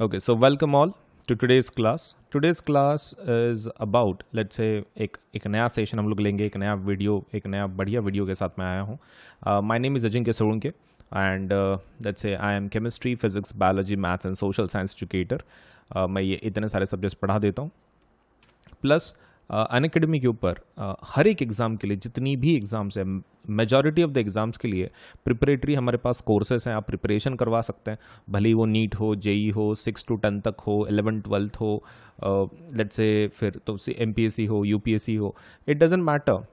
Okay so welcome all to today's class today's class is about let's say एक एक नया session हम लोग लेंगे एक नया वीडियो एक नया बढ़िया वीडियो के साथ मैं आया हूँ माय नेम इज़ अजिंक्य के and let's say I am chemistry physics biology maths and social science educator मैं ये इतने सारे सब्जेक्ट्स पढ़ा देता हूँ प्लस अनकेडमी के ऊपर हर एक एग्ज़ाम के लिए जितनी भी एग्ज़ाम्स है मेजॉरिटी ऑफ द एग्ज़ाम्स के लिए प्रिपरेटरी हमारे पास कोर्सेस हैं आप प्रिपरेशन करवा सकते हैं भले ही वो नीट हो जेई हो सिक्स टू टेंथ तक हो एलेवन ट्वेल्थ हो लेट uh, से फिर तो एम हो यू हो इट डजेंट मैटर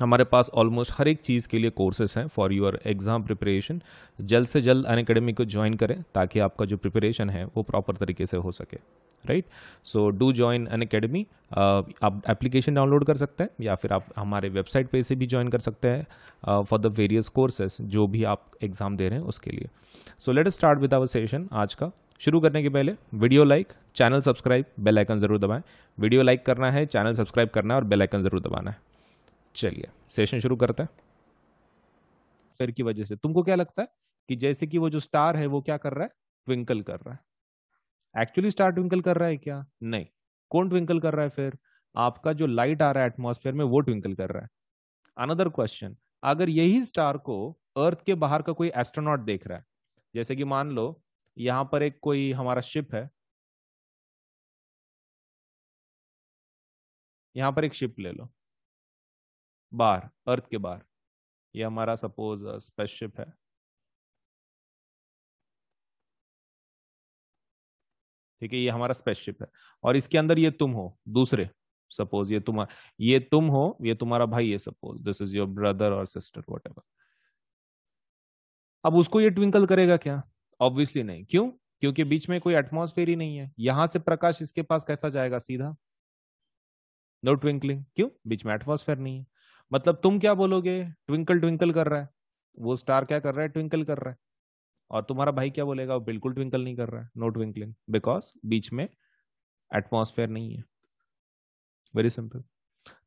हमारे पास ऑलमोस्ट हर एक चीज़ के लिए कोर्सेस हैं फॉर योर एग्ज़ाम प्रिपरेशन जल्द से जल्द अन अकेडमी को ज्वाइन करें ताकि आपका जो प्रिपरेशन है वो प्रॉपर तरीके से हो सके right so do join Unacademy आप एप्लीकेशन डाउनलोड कर सकते हैं या फिर आप हमारे वेबसाइट पे से भी ज्वाइन कर सकते हैं फॉर द वेरियस कोर्सेस जो भी आप एग्ज़ाम दे रहे हैं उसके लिए so let's start with our session आज का शुरू करने के पहले video like channel subscribe bell icon ज़रूर दबाएं वीडियो लाइक करना है चैनल सब्सक्राइब करना है और बेल आइकन ज़रूर दबाना है चलिए सेशन शुरू करते हैं फिर की वजह से तुमको क्या लगता है कि जैसे कि वो जो स्टार है वो क्या कर रहा है ट्विंकल कर रहा है एक्चुअली स्टार ट्विंकल कर रहा है क्या नहीं कौन ट्विंकल कर रहा है फिर आपका जो लाइट आ रहा है एटमोसफेयर में वो ट्विंकल कर रहा है अनदर क्वेश्चन अगर यही स्टार को अर्थ के बाहर का कोई एस्ट्रोनॉट देख रहा है जैसे कि मान लो यहां पर एक कोई हमारा शिप है यहां पर एक शिप ले लो बाहर अर्थ के बाहर ये हमारा सपोज स्पेस शिप है ठीक है ये हमारा स्पेसशिप है और इसके अंदर ये तुम हो दूसरे सपोज ये तुम ये तुम हो ये तुम्हारा भाई है suppose this is your brother और सिस्टर वट अब उसको ये ट्विंकल करेगा क्या ऑब्वियसली नहीं क्यों क्योंकि बीच में कोई एटमोसफेयर ही नहीं है यहां से प्रकाश इसके पास कैसा जाएगा सीधा नो ट्विंकलिंग क्यों बीच में एटमोसफेयर नहीं है मतलब तुम क्या बोलोगे ट्विंकल ट्विंकल कर रहा है वो स्टार क्या कर रहा है ट्विंकल कर रहा है और तुम्हारा भाई क्या बोलेगा वो बिल्कुल ट्विंकल नहीं कर रहा है नो ट्विंकलिंग बिकॉज बीच में एटमोसफेयर नहीं है वेरी सिंपल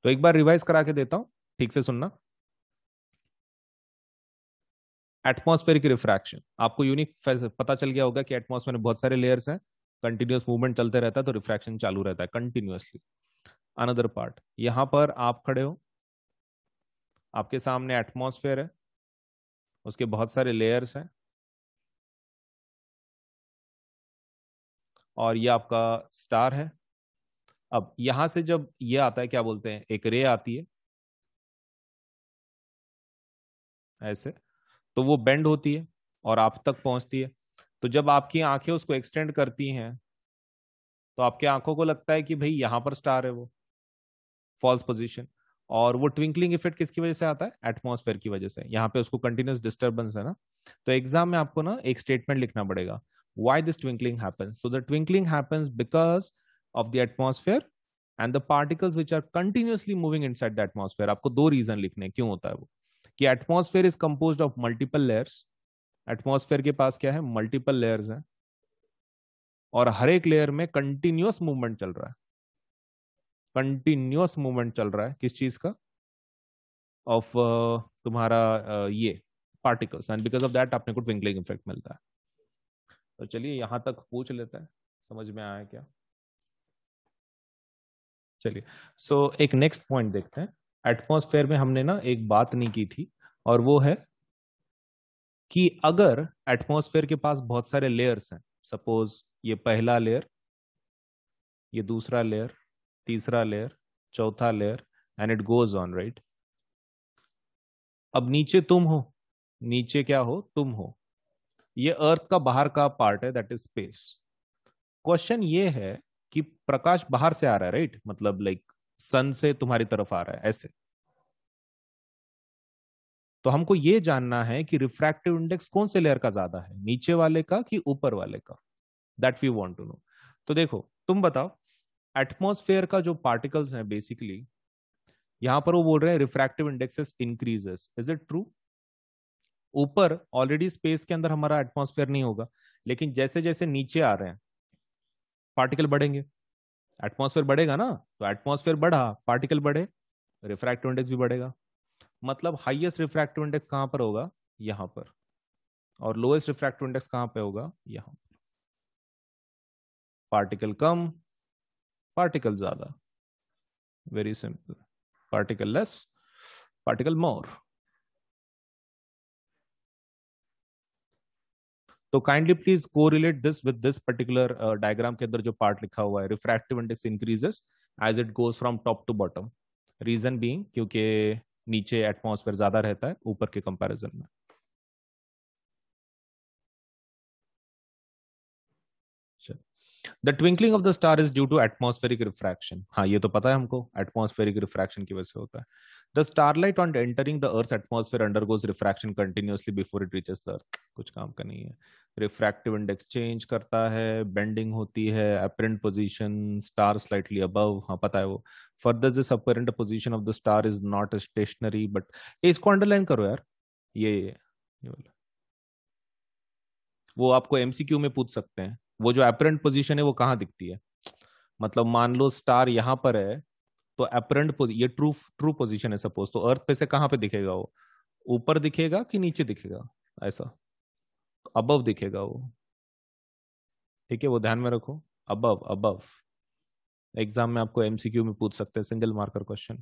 तो एक बार रिवाइज करा के देता हूं ठीक से सुनना एटमोसफेयर की रिफ्रैक्शन आपको यूनिक पता चल गया होगा कि एटमोसफेयर में बहुत सारे लेयर्स हैं कंटिन्यूस मूवमेंट चलते रहता है तो रिफ्रैक्शन चालू रहता है कंटिन्यूअसली अनदर पार्ट यहां पर आप खड़े हो आपके सामने एटमोसफेयर है उसके बहुत सारे लेयर्स हैं और ये आपका स्टार है अब यहां से जब ये आता है क्या बोलते हैं एक रे आती है ऐसे तो वो बेंड होती है और आप तक पहुंचती है तो जब आपकी आंखें उसको एक्सटेंड करती हैं तो आपके आंखों को लगता है कि भाई यहां पर स्टार है वो फॉल्स पोजिशन और वो ट्विंकलिंग इफेक्ट किसकी वजह से आता है एटमोसफेयर की वजह से यहाँ पे उसको कंटिन्यूस डिस्टर्बेंस है ना तो एग्जाम में आपको ना एक स्टेटमेंट लिखना पड़ेगा Why this twinkling happens? So the twinkling happens because of the atmosphere and the particles which are continuously moving inside the atmosphere aapko do reason likhne hai kyun hota hai wo ki atmosphere is composed of multiple layers atmosphere ke paas kya hai multiple layers हैं और हर एक layer में continuous movement चल रहा है continuous movement चल रहा है किस चीज का ऑफ uh, तुम्हारा uh, ये particles and because of that आपने को ट्विंकलिंग इफेक्ट मिलता है तो चलिए यहां तक पूछ लेते हैं समझ में आया क्या चलिए सो so, एक नेक्स्ट पॉइंट देखते हैं एटमॉस्फेयर में हमने ना एक बात नहीं की थी और वो है कि अगर एटमॉस्फेयर के पास बहुत सारे लेयर्स हैं सपोज ये पहला लेयर ये दूसरा लेयर तीसरा लेयर चौथा layer and it goes on right अब नीचे तुम हो नीचे क्या हो तुम हो ये अर्थ का बाहर का पार्ट है दैट इज स्पेस क्वेश्चन ये है कि प्रकाश बाहर से आ रहा है राइट मतलब लाइक सन से तुम्हारी तरफ आ रहा है ऐसे तो हमको ये जानना है कि रिफ्रैक्टिव इंडेक्स कौन से लेयर का ज्यादा है नीचे वाले का कि ऊपर वाले का that we want to know तो देखो तुम बताओ एटमोस्फेयर का जो पार्टिकल्स है बेसिकली यहां पर वो बोल रहे हैं refractive indexes increases is it true ऊपर ऑलरेडी स्पेस के अंदर हमारा एटमोसफेयर नहीं होगा लेकिन जैसे जैसे नीचे आ रहे हैं पार्टिकल बढ़ेंगे एटमोसफेयर बढ़ेगा ना तो एटमोसफेयर बढ़ा पार्टिकल बढ़े रिफ्रैक्टिव इंडेक्स भी बढ़ेगा मतलब हाइएस्ट रिफ्रैक्टिव इंडेक्स कहां पर होगा यहां पर और लोएस्ट रिफ्रैक्टिव इंडेक्स कहां पर होगा यहां पर पार्टिकल कम पार्टिकल ज्यादा very simple particle less particle more तो काइंडली प्लीज को relate this with this particular diagram के अंदर जो पार्ट लिखा हुआ है refractive index increases as it goes from top to bottom reason being क्योंकि नीचे एटमोसफेयर ज्यादा रहता है ऊपर के कंपेरिजन में the twinkling of the star is due to atmospheric refraction हाँ ये तो पता है हमको एटमोस्फेरिक रिफ्रैक्शन की वजह से होता है the starlight on entering the earth atmosphere goes refraction continuously before it reaches the earth कुछ काम का नहीं है रिफ्रैक्टिव इंडेक्स चेंज करता है बेंडिंग होती है apparent position star slightly above हाँ पता है वो further this apparent position of the star is not stationary but इसको अंडरलाइन करो यार ये ये ये वो आपको एमसीक्यू में पूछ सकते हैं वो जो अपरेंट पोजीशन है वो कहाँ दिखती है मतलब मान लो स्टार यहाँ पर है तो अपरेंट ये ट्रू ट्रू पोजीशन है सपोज तो अर्थ पे से कहाँ पे दिखेगा वो ऊपर दिखेगा कि नीचे दिखेगा ऐसा अबव तो दिखेगा वो ठीक है वो ध्यान में रखो अबव अबव एग्जाम में आपको एमसीक्यू में पूछ सकते हैं single marker question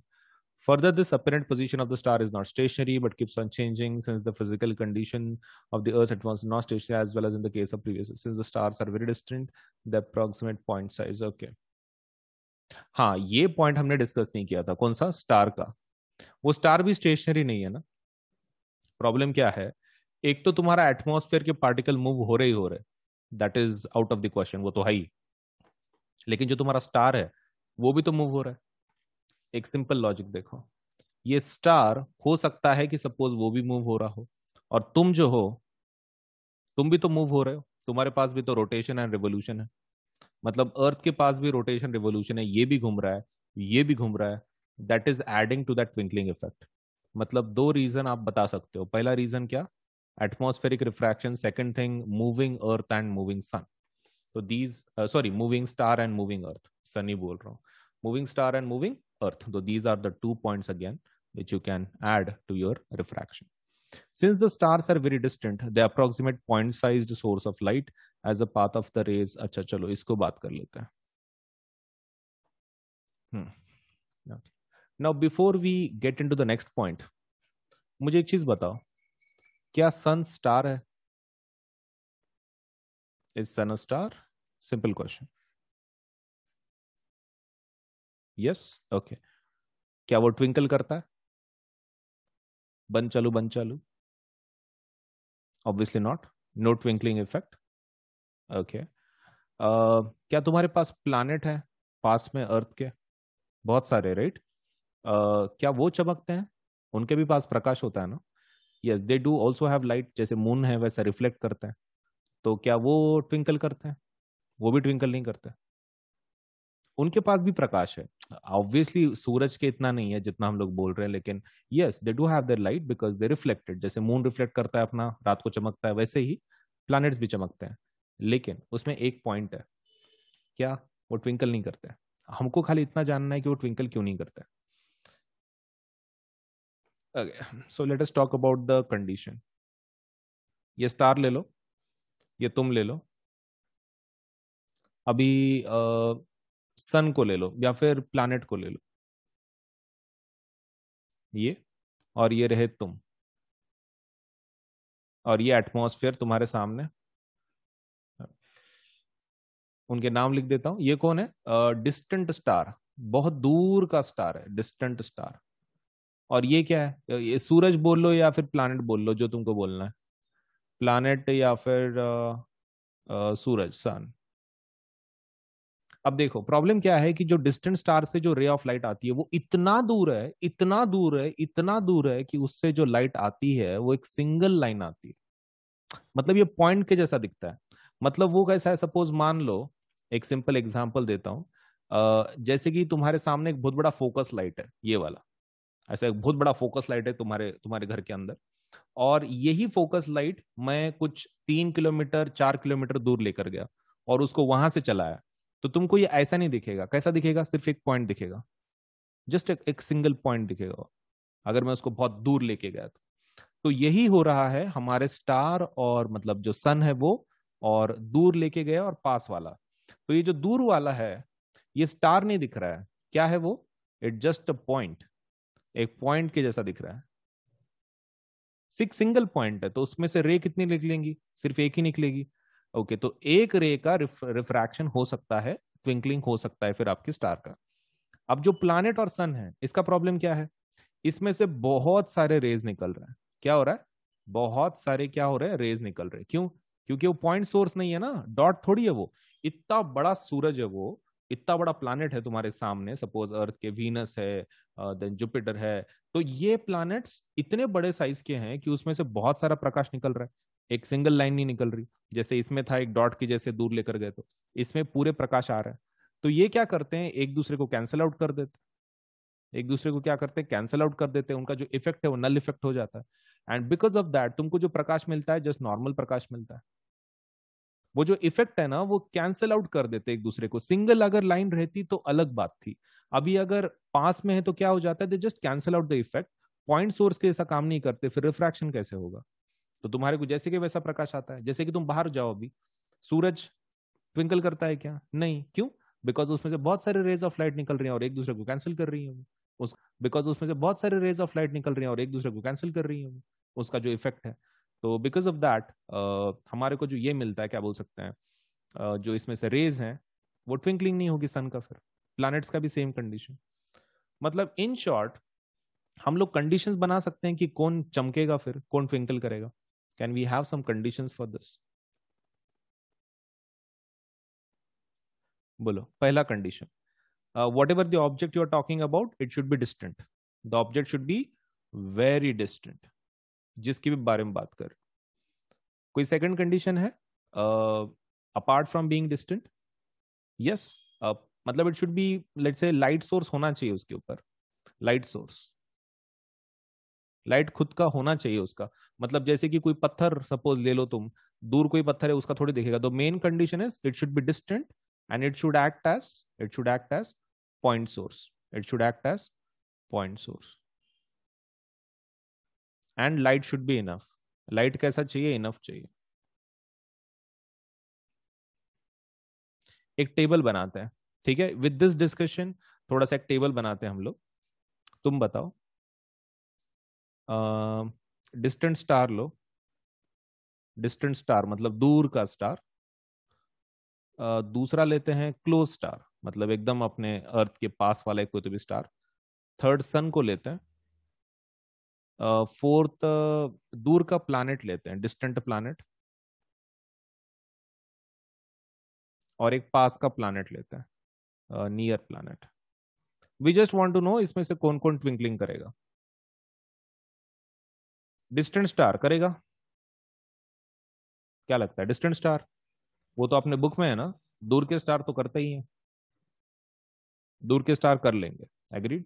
Further, this apparent position of the star is not stationary but keeps on changing since the physical condition of the Earth at once not stationary as well as in the case of previous. Since the stars are very distant, the approximate point size. Okay. हाँ ये point हमने discuss नहीं किया था कौन सा star का वो स्टार भी स्टेशनरी नहीं है ना प्रॉब्लम क्या है एक तो तुम्हारा एटमॉस्फेयर के पार्टिकल मूव हो रहे ही हो रहे that is out of the question वो तो है ही लेकिन जो तुम्हारा स्टार है वो भी तो मूव हो रहा है एक सिंपल लॉजिक देखो ये स्टार हो सकता है कि सपोज वो भी मूव हो रहा हो और तुम जो हो तुम भी तो मूव हो रहे हो तुम्हारे पास भी तो रोटेशन एंड रिवोल्यूशन है मतलब अर्थ के पास भी रोटेशन रिवोल्यूशन है ये भी घूम रहा है ये भी घूम रहा है that is adding to that twinkling effect मतलब दो रीजन आप बता सकते हो पहला रीजन क्या atmospheric refraction second thing moving earth and moving sun तो these sorry moving star and moving earth सनी बोल रहा हूँ moving star and moving Earth. So these are the two points again, which you can add to your refraction. Since the stars are very distant, they approximate point-sized source of light as a path of the rays. acha chalo isko baat kar lete hain Hmm. Okay. Now before we get into the next point, mujhe ek cheez batao kya sun star hai Is sun a star? Simple question. Yes okay क्या वो twinkle करता है बन चलू बन चालू obviously not no twinkling effect okay क्या तुम्हारे पास प्लानट है पास में अर्थ के बहुत सारे राइट right? uh, क्या वो चमकते हैं उनके भी पास प्रकाश होता है ना yes they do also have light जैसे मून है वैसा रिफ्लेक्ट करते हैं तो क्या वो ट्विंकल करते हैं वो भी ट्विंकल नहीं करते उनके पास भी प्रकाश है ऑब्वियसली सूरज के इतना नहीं है जितना हम लोग बोल रहे हैं लेकिन yes they do have their light because they reflected जैसे मून रिफ्लेक्ट करता है अपना रात को चमकता है वैसे ही प्लैनेट्स भी चमकते हैं लेकिन उसमें एक पॉइंट है क्या वो ट्विंकल नहीं करते हमको खाली इतना जानना है कि वो ट्विंकल क्यों नहीं करते so let us talk about the condition ये स्टार ले लो ये तुम ले लो अभी सन को ले लो या फिर प्लानट को ले लो ये और ये रहे तुम और ये एटमॉस्फेयर तुम्हारे सामने उनके नाम लिख देता हूं ये कौन है डिस्टेंट uh, स्टार बहुत दूर का स्टार है डिस्टेंट स्टार और ये क्या है ये सूरज बोल लो या फिर प्लानट बोल लो जो तुमको बोलना है प्लानट या फिर uh, uh, सूरज सन अब देखो प्रॉब्लम क्या है कि जो डिस्टेंट स्टार से जो रे ऑफ लाइट आती है वो इतना दूर है इतना दूर है इतना दूर है कि उससे जो लाइट आती है वो एक सिंगल लाइन आती है मतलब ये पॉइंट के जैसा दिखता है मतलब वो कैसा है सपोज मान लो एक सिंपल एग्जाम्पल देता हूँ जैसे कि तुम्हारे सामने एक बहुत बड़ा फोकस लाइट है ये वाला ऐसा एक बहुत बड़ा फोकस लाइट है तुम्हारे तुम्हारे घर के अंदर और यही फोकस लाइट मैं कुछ तीन किलोमीटर चार किलोमीटर दूर लेकर गया और उसको वहां से चलाया तो तुमको ये ऐसा नहीं दिखेगा कैसा दिखेगा सिर्फ एक पॉइंट दिखेगा जस्ट एक, एक सिंगल पॉइंट दिखेगा अगर मैं उसको बहुत दूर लेके गया तो तो यही हो रहा है हमारे स्टार और मतलब जो सन है वो और दूर लेके गया और पास वाला तो ये जो दूर वाला है ये स्टार नहीं दिख रहा है क्या है वो इट जस्ट अ पॉइंट एक पॉइंट के जैसा दिख रहा है सिक्स सिंगल पॉइंट है तो उसमें से रे कितनी निकलेंगी सिर्फ एक ही निकलेगी ओके तो एक रे का रिफ्रैक्शन हो सकता है ट्विंकलिंग हो सकता है फिर आपके स्टार का अब जो प्लानिट और सन है इसका प्रॉब्लम क्या है इसमें से बहुत सारे रेज निकल रहे हैं क्या हो रहा है बहुत सारे क्या हो रहे हैं रेज निकल रहे क्यों क्योंकि वो पॉइंट सोर्स नहीं है ना डॉट थोड़ी है वो इतना बड़ा सूरज है वो इतना बड़ा प्लानट है तुम्हारे सामने सपोज अर्थ के वीनस है देन uh, जुपिटर है तो ये प्लानट्स इतने बड़े साइज के हैं कि उसमें से बहुत सारा प्रकाश निकल रहा है एक सिंगल लाइन नहीं निकल रही जैसे इसमें था एक डॉट की जैसे दूर लेकर गए तो इसमें पूरे प्रकाश आ रहे हैं तो ये क्या करते हैं एक दूसरे को कैंसिल आउट कर देते एक दूसरे को क्या करते हैं कैंसिल आउट कर देते हैं उनका जो इफेक्ट है वो नल इफेक्ट हो जाता है एंड बिकॉज ऑफ दैट तुमको जो प्रकाश मिलता है जस्ट नॉर्मल प्रकाश मिलता है वो जो इफेक्ट है ना वो कैंसिल आउट कर देते एक दूसरे को सिंगल अगर लाइन रहती तो अलग बात थी अभी अगर पास में है तो क्या हो जाता है they just cancel out the effect point source के ऐसा काम नहीं करते फिर रिफ्रैक्शन कैसे होगा तो तुम्हारे को जैसे कि वैसा प्रकाश आता है जैसे कि तुम बाहर जाओ अभी सूरज ट्विंकल करता है क्या नहीं क्यों बिकॉज उसमें से बहुत सारे रेज ऑफ लाइट निकल रही है और एक दूसरे को कैंसिल कर रही है उस बिकॉज उसमें से बहुत सारे रेज ऑफ लाइट निकल रही है और एक दूसरे को कैंसिल कर रही है उसका जो इफेक्ट है तो बिकॉज ऑफ दैट हमारे को जो ये मिलता है क्या बोल सकते हैं uh, जो इसमें से रेज हैं वो ट्विंकलिंग नहीं होगी सन का फिर प्लैनेट्स का भी सेम कंडीशन मतलब इन शॉर्ट हम लोग कंडीशंस बना सकते हैं कि कौन चमकेगा फिर कौन ट्विंकल करेगा Can we have some conditions for this? बोलो पहला condition whatever the object you are talking about it should be distant the object should be very distant जिसके भी बारे में बात कर कोई सेकंड कंडीशन है apart from being distant yes मतलब it should be let's say light source होना चाहिए उसके ऊपर लाइट सोर्स लाइट खुद का होना चाहिए उसका मतलब जैसे कि कोई पत्थर सपोज ले लो तुम दूर कोई पत्थर है उसका थोड़ी दिखेगा तो main condition is it should be distant and it should act as it should act as point source it should act as point source and light should be enough light कैसा चाहिए इनफ चाहिए एक table बनाते हैं ठीक है with this discussion थोड़ा सा एक टेबल बनाते हैं हम लोग तुम बताओ डिस्टेंट स्टार लो डिस्टेंट स्टार मतलब दूर का स्टार दूसरा लेते हैं क्लोज स्टार मतलब एकदम अपने अर्थ के पास वाला कोई तो भी स्टार थर्ड सन को लेते हैं फोर्थ दूर का प्लानट लेते हैं डिस्टेंट प्लानट और एक पास का प्लानट लेते हैं near planet we just want to know इसमें से कौन कौन ट्विंकलिंग करेगा डिस्टेंट स्टार करेगा क्या लगता है डिस्टेंट स्टार वो तो अपने बुक में है ना दूर के स्टार तो करते ही हैं दूर के स्टार कर लेंगे agreed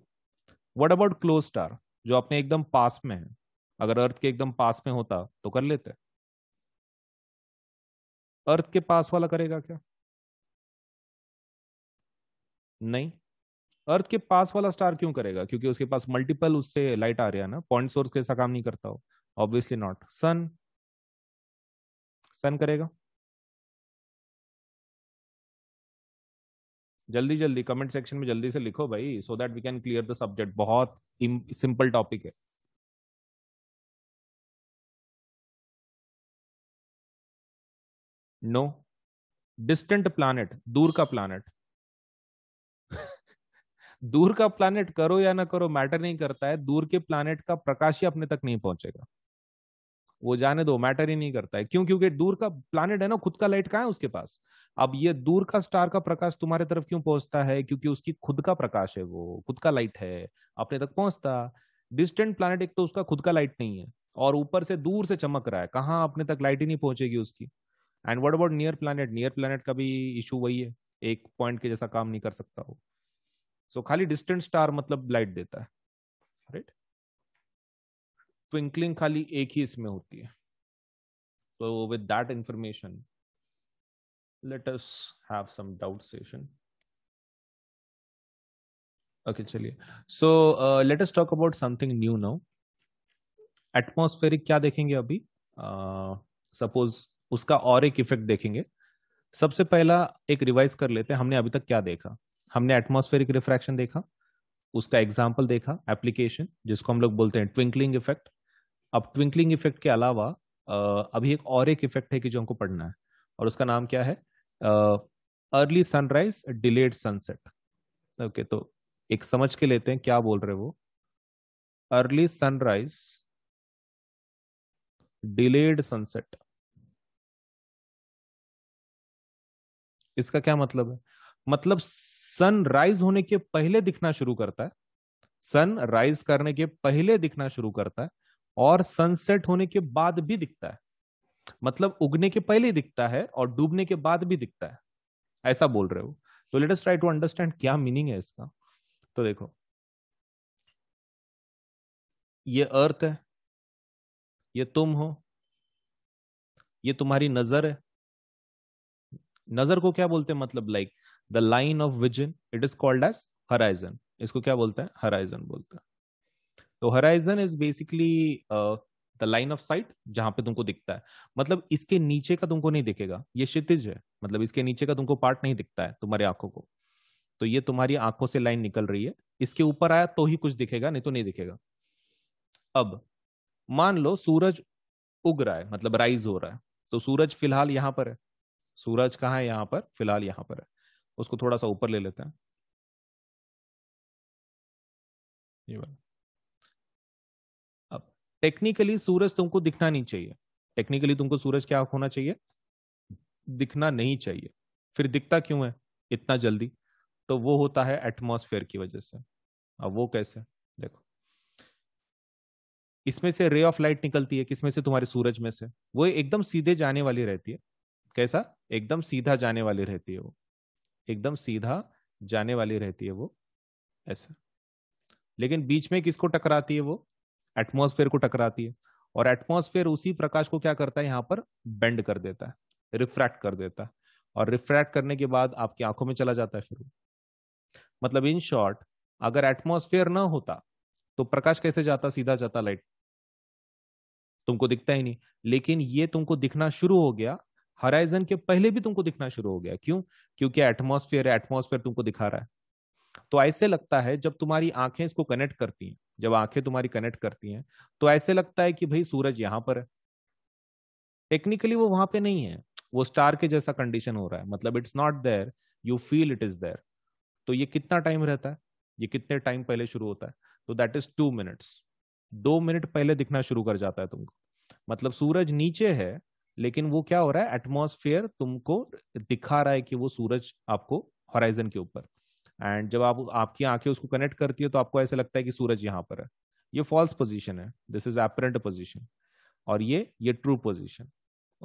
what about close star जो अपने एकदम पास में है अगर अर्थ के एकदम पास में होता तो कर लेते अर्थ के पास वाला करेगा क्या नहीं अर्थ के पास वाला स्टार क्यों करेगा क्योंकि उसके पास मल्टीपल उससे लाइट आ रहा है ना पॉइंट सोर्स कैसा ऐसा काम नहीं करता हो ऑब्वियसली नॉट सन सन करेगा जल्दी जल्दी कमेंट सेक्शन में जल्दी से लिखो भाई so that we can clear the subject बहुत सिंपल टॉपिक है नो डिस्टेंट प्लानट दूर का प्लानट दूर का प्लानिट करो या ना करो मैटर नहीं करता है दूर के प्लानिट का प्रकाश ही अपने तक नहीं पहुंचेगा वो जाने दो मैटर ही नहीं करता है क्यों क्योंकि दूर का प्लानिट है ना खुद का लाइट कहाँ है उसके पास अब ये दूर का स्टार का प्रकाश तुम्हारे तरफ क्यों पहुंचता है क्योंकि उसकी खुद का प्रकाश है वो खुद का लाइट है अपने तक पहुंचता डिस्टेंट प्लानिट एक तो उसका खुद का लाइट नहीं है और ऊपर से दूर से चमक रहा है कहाँ अपने तक लाइट ही नहीं पहुंचेगी उसकी and what about near planet near planet का भी इशू वही है एक पॉइंट के जैसा काम नहीं कर सकता वो सो so, खाली डिस्टेंट स्टार मतलब लाइट देता है राइट ट्विंकलिंग तो खाली एक ही इसमें होती है तो with that information let us have some doubt session okay चलिए so let us talk about something new now atmospheric क्या देखेंगे अभी सपोज uh, उसका और एक इफेक्ट देखेंगे सबसे पहला एक रिवाइज कर लेते हैं हमने अभी तक क्या देखा हमने एटमोस्फेरिक रिफ्रैक्शन देखा उसका एग्जाम्पल देखा एप्लीकेशन जिसको हम लोग बोलते हैं ट्विंकलिंग इफेक्ट अब ट्विंकलिंग इफेक्ट के अलावा अभी एक और एक इफेक्ट है कि जो हमको पढ़ना है और उसका नाम क्या है early sunrise delayed sunset okay तो एक समझ के लेते हैं क्या बोल रहे वो अर्ली सनराइज डिलेड सनसेट इसका क्या मतलब है मतलब सन राइज होने के पहले दिखना शुरू करता है सन राइज करने के पहले दिखना शुरू करता है और सनसेट होने के बाद भी दिखता है मतलब उगने के पहले दिखता है और डूबने के बाद भी दिखता है ऐसा बोल रहे हो तो let us try to understand क्या मीनिंग है इसका तो देखो ये अर्थ है ये तुम हो ये तुम्हारी नजर है नजर को क्या बोलते हैं मतलब like the line of vision it is called as horizon इसको क्या बोलते हैं हराइजन बोलते हैं तो horizon is basically the line of sight जहां पे तुमको दिखता है मतलब इसके नीचे का तुमको नहीं दिखेगा ये क्षितिज है मतलब इसके नीचे का तुमको पार्ट नहीं दिखता है तुम्हारी आंखों को तो ये तुम्हारी आंखों से लाइन निकल रही है इसके ऊपर आया तो ही कुछ दिखेगा नहीं तो नहीं दिखेगा अब मान लो सूरज उग रहा है मतलब राइज हो रहा है तो सूरज फिलहाल यहां पर है सूरज कहाँ है यहां पर फिलहाल यहां पर है उसको थोड़ा सा ऊपर ले लेते हैं ये बात अब टेक्निकली सूरज तुमको दिखना नहीं चाहिए टेक्निकली तुमको सूरज क्या होना चाहिए दिखना नहीं चाहिए फिर दिखता क्यों है इतना जल्दी तो वो होता है एटमोसफेयर की वजह से अब वो कैसे देखो इसमें से रे ऑफ लाइट निकलती है किसमें से तुम्हारे सूरज में से वो एकदम सीधे जाने वाली रहती है कैसा एकदम सीधा जाने वाली रहती है वो एकदम सीधा जाने वाली रहती है वो ऐसा लेकिन बीच में किसको टकराती है वो एटमोसफेयर को टकराती है और एटमोसफेयर उसी प्रकाश को क्या करता है यहाँ पर बेंड कर देता है रिफ्रैक्ट कर देता है और रिफ्रैक्ट करने के बाद आपकी आंखों में चला जाता है फिर मतलब इन शॉर्ट अगर एटमोसफेयर ना होता तो प्रकाश कैसे जाता सीधा जाता लाइट तुमको दिखता ही नहीं लेकिन ये तुमको दिखना शुरू हो गया हराइजन के पहले भी तुमको दिखना शुरू हो गया क्यों क्योंकि एटमोसफियर एटमोसफियर तुमको दिखा रहा है तो ऐसे लगता है जब तुम्हारी आंखें इसको कनेक्ट करती हैं जब आंखें तुम्हारी कनेक्ट करती हैं तो ऐसे लगता है कि भाई सूरज यहां पर है टेक्निकली वो वहां पे नहीं है वो स्टार के जैसा कंडीशन हो रहा है मतलब it's not there you feel it is there तो ये कितना टाइम रहता है ये कितने टाइम पहले शुरू होता है तो दैट इज टू मिनट्स दो मिनट पहले दिखना शुरू कर जाता है तुमको मतलब सूरज नीचे है लेकिन वो क्या हो रहा है एटमोसफियर तुमको दिखा रहा है कि वो सूरज आपको हॉराइजन के ऊपर एंड जब आप आपकी आंखें उसको कनेक्ट करती है तो आपको ऐसा लगता है कि सूरज यहाँ पर है ये फॉल्स पोजिशन है दिस इज एपरेंट पोजिशन और ये ये ट्रू पोजिशन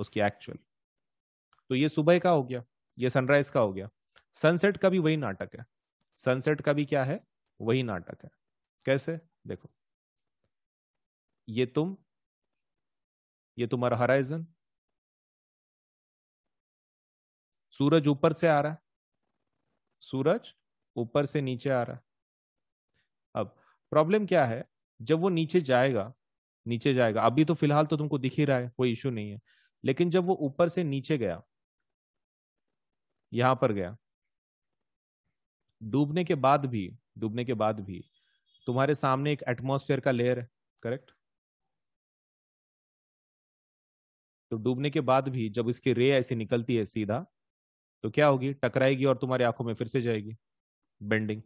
उसकी एक्चुअल तो ये सुबह का हो गया ये सनराइज का हो गया सनसेट का भी वही नाटक है सनसेट का भी क्या है वही नाटक है कैसे देखो ये तुम ये तुम्हारा हराइजन सूरज ऊपर से आ रहा है सूरज ऊपर से नीचे आ रहा है अब प्रॉब्लम क्या है जब वो नीचे जाएगा नीचे जाएगा अभी तो फिलहाल तो तुमको दिख ही रहा है कोई इश्यू नहीं है लेकिन जब वो ऊपर से नीचे गया यहां पर गया डूबने के बाद भी डूबने के बाद भी तुम्हारे सामने एक एटमोस्फेयर का लेयर है करेक्ट तो डूबने के बाद भी जब इसकी रे ऐसी निकलती है सीधा तो क्या होगी टकराएगी और तुम्हारी आंखों में फिर से जाएगी बेंडिंग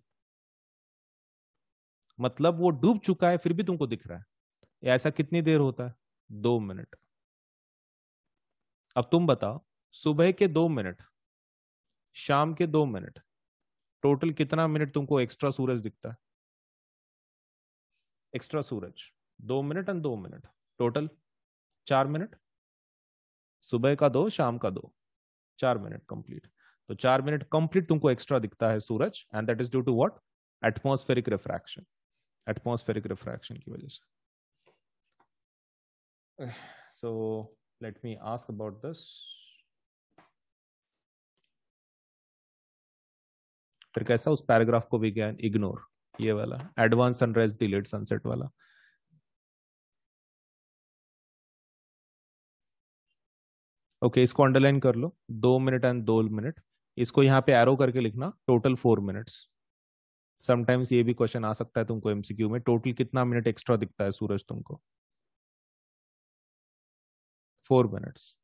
मतलब वो डूब चुका है फिर भी तुमको दिख रहा है ऐसा कितनी देर होता है दो मिनट अब तुम बताओ सुबह के दो मिनट शाम के दो मिनट टोटल कितना मिनट तुमको एक्स्ट्रा सूरज दिखता है एक्स्ट्रा सूरज दो मिनट एंड दो मिनट टोटल चार मिनट सुबह का दो शाम का दो चार मिनट कंप्लीट तो चार मिनट कंप्लीट तुमको एक्स्ट्रा दिखता है सूरज and that is due to what atmospheric refraction atmospheric refraction की वजह से so let me ask about this फिर कैसा उस पैराग्राफ को भी कैन इग्नोर ये वाला एडवांस सनराइज डिलेट सनसेट वाला ओके इसको अंडरलाइन कर लो दो मिनट एंड दो मिनट इसको यहाँ पे एरो करके लिखना टोटल फोर मिनट्स समटाइम्स ये भी क्वेश्चन आ सकता है तुमको एमसीक्यू में टोटल कितना मिनट एक्स्ट्रा दिखता है सूरज तुमको फोर मिनट्स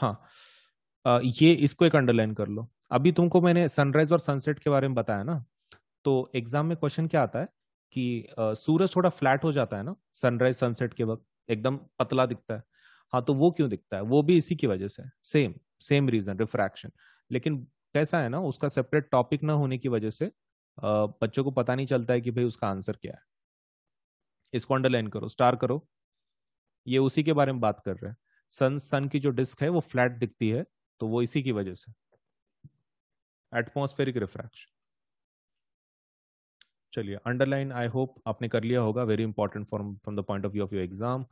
हाँ ये इसको एक अंडरलाइन कर लो अभी तुमको मैंने सनराइज और सनसेट के बारे में बताया ना तो एग्जाम में क्वेश्चन क्या आता है कि सूरज थोड़ा फ्लैट हो जाता है ना सनराइज सनसेट के वक्त एकदम पतला दिखता है हाँ तो वो क्यों दिखता है वो भी इसी की वजह से सेम सेम रीजन रिफ्रैक्शन लेकिन कैसा है ना उसका सेपरेट टॉपिक ना होने की वजह से बच्चों को पता नहीं चलता है कि भाई उसका आंसर क्या है इसको अंडरलाइन करो स्टार करो ये उसी के बारे में बात कर रहे हैं सन सन की जो डिस्क है वो फ्लैट दिखती है तो वो इसी की वजह से एटमोस्फेरिक रिफ्रैक्शन चलिए अंडरलाइन आई होप आपने कर लिया होगा very important from from the point of view of your exam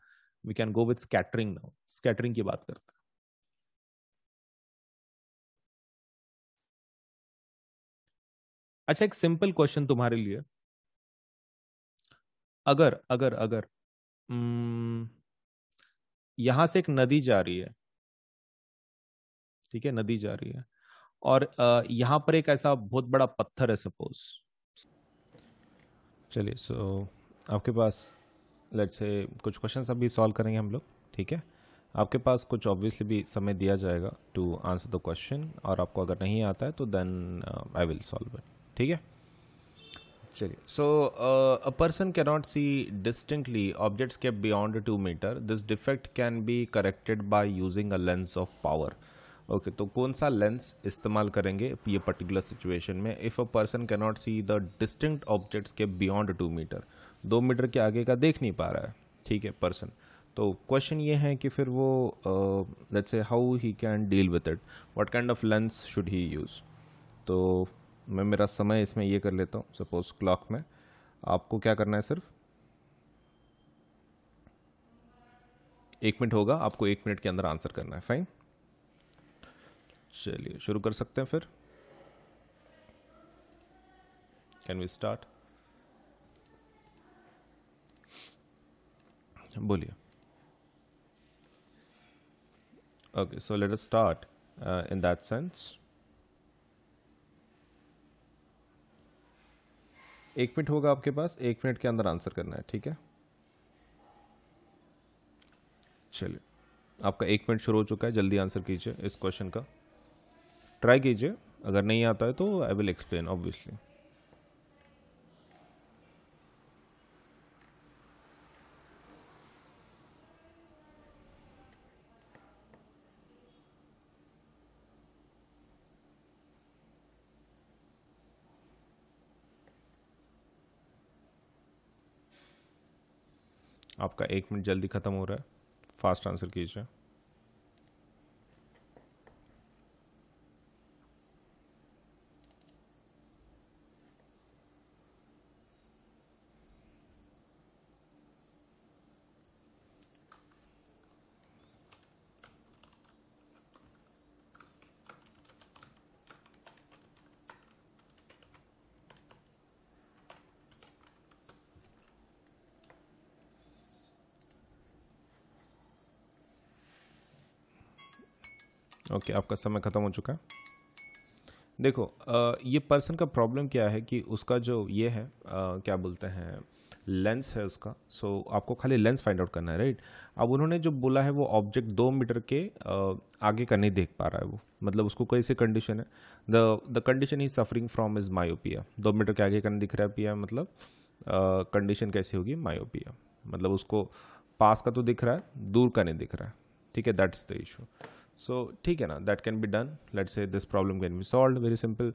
we can go with scattering now scattering की बात करते हैं अच्छा एक सिंपल क्वेश्चन तुम्हारे लिए अगर अगर अगर हम्म, यहां से एक नदी जा रही है ठीक है नदी जा रही है और यहां पर एक ऐसा बहुत बड़ा पत्थर है सपोज चलिए सो so, आपके पास लेट्स से कुछ क्वेश्चन अभी सॉल्व करेंगे हम लोग ठीक है आपके पास कुछ ऑब्वियसली भी समय दिया जाएगा टू आंसर द क्वेश्चन और आपको अगर नहीं आता है तो then I will solve it ठीक है चलिए so a person can not see distinctly objects के beyond two metre this defect can be corrected by using a lens of power okay तो कौन सा लेंस इस्तेमाल करेंगे ये पर्टिकुलर सिचुएशन में if a person cannot see the distinct objects के beyond two metre दो मीटर के आगे का देख नहीं पा रहा है ठीक है पर्सन तो क्वेश्चन ये है कि फिर वो let's say how he can deal with it what kind of lens should he use तो मैं मेरा समय इसमें ये कर लेता हूँ सपोज क्लॉक में आपको क्या करना है सिर्फ एक मिनट होगा आपको एक मिनट के अंदर आंसर करना है फाइन चलिए शुरू कर सकते हैं फिर कैन वी स्टार्ट बोलिए okay so let us start in that sense एक मिनट होगा आपके पास एक मिनट के अंदर आंसर करना है ठीक है चलिए आपका एक मिनट शुरू हो चुका है जल्दी आंसर कीजिए इस क्वेश्चन का ट्राई कीजिए अगर नहीं आता है तो आई विल एक्सप्लेन ऑब्वियसली आपका एक मिनट जल्दी ख़त्म हो रहा है फास्ट आंसर कीजिए ओके आपका समय ख़त्म हो चुका है देखो ये पर्सन का प्रॉब्लम क्या है कि उसका जो ये है क्या बोलते हैं लेंस है उसका सो so, आपको खाली लेंस फाइंड आउट करना है राइट अब उन्होंने जो बोला है वो ऑब्जेक्ट दो मीटर के आगे का नहीं देख पा रहा है वो मतलब उसको कैसे कंडीशन है the the condition he suffering from is myopia दो मीटर के आगे का नहीं दिख रहा है पिया मतलब कंडीशन कैसी होगी मायोपिया मतलब उसको पास का तो दिख रहा है दूर का नहीं दिख रहा है ठीक है दैट्स द इशू सो ठीक है ना that can be done let say this problem can be solve very simple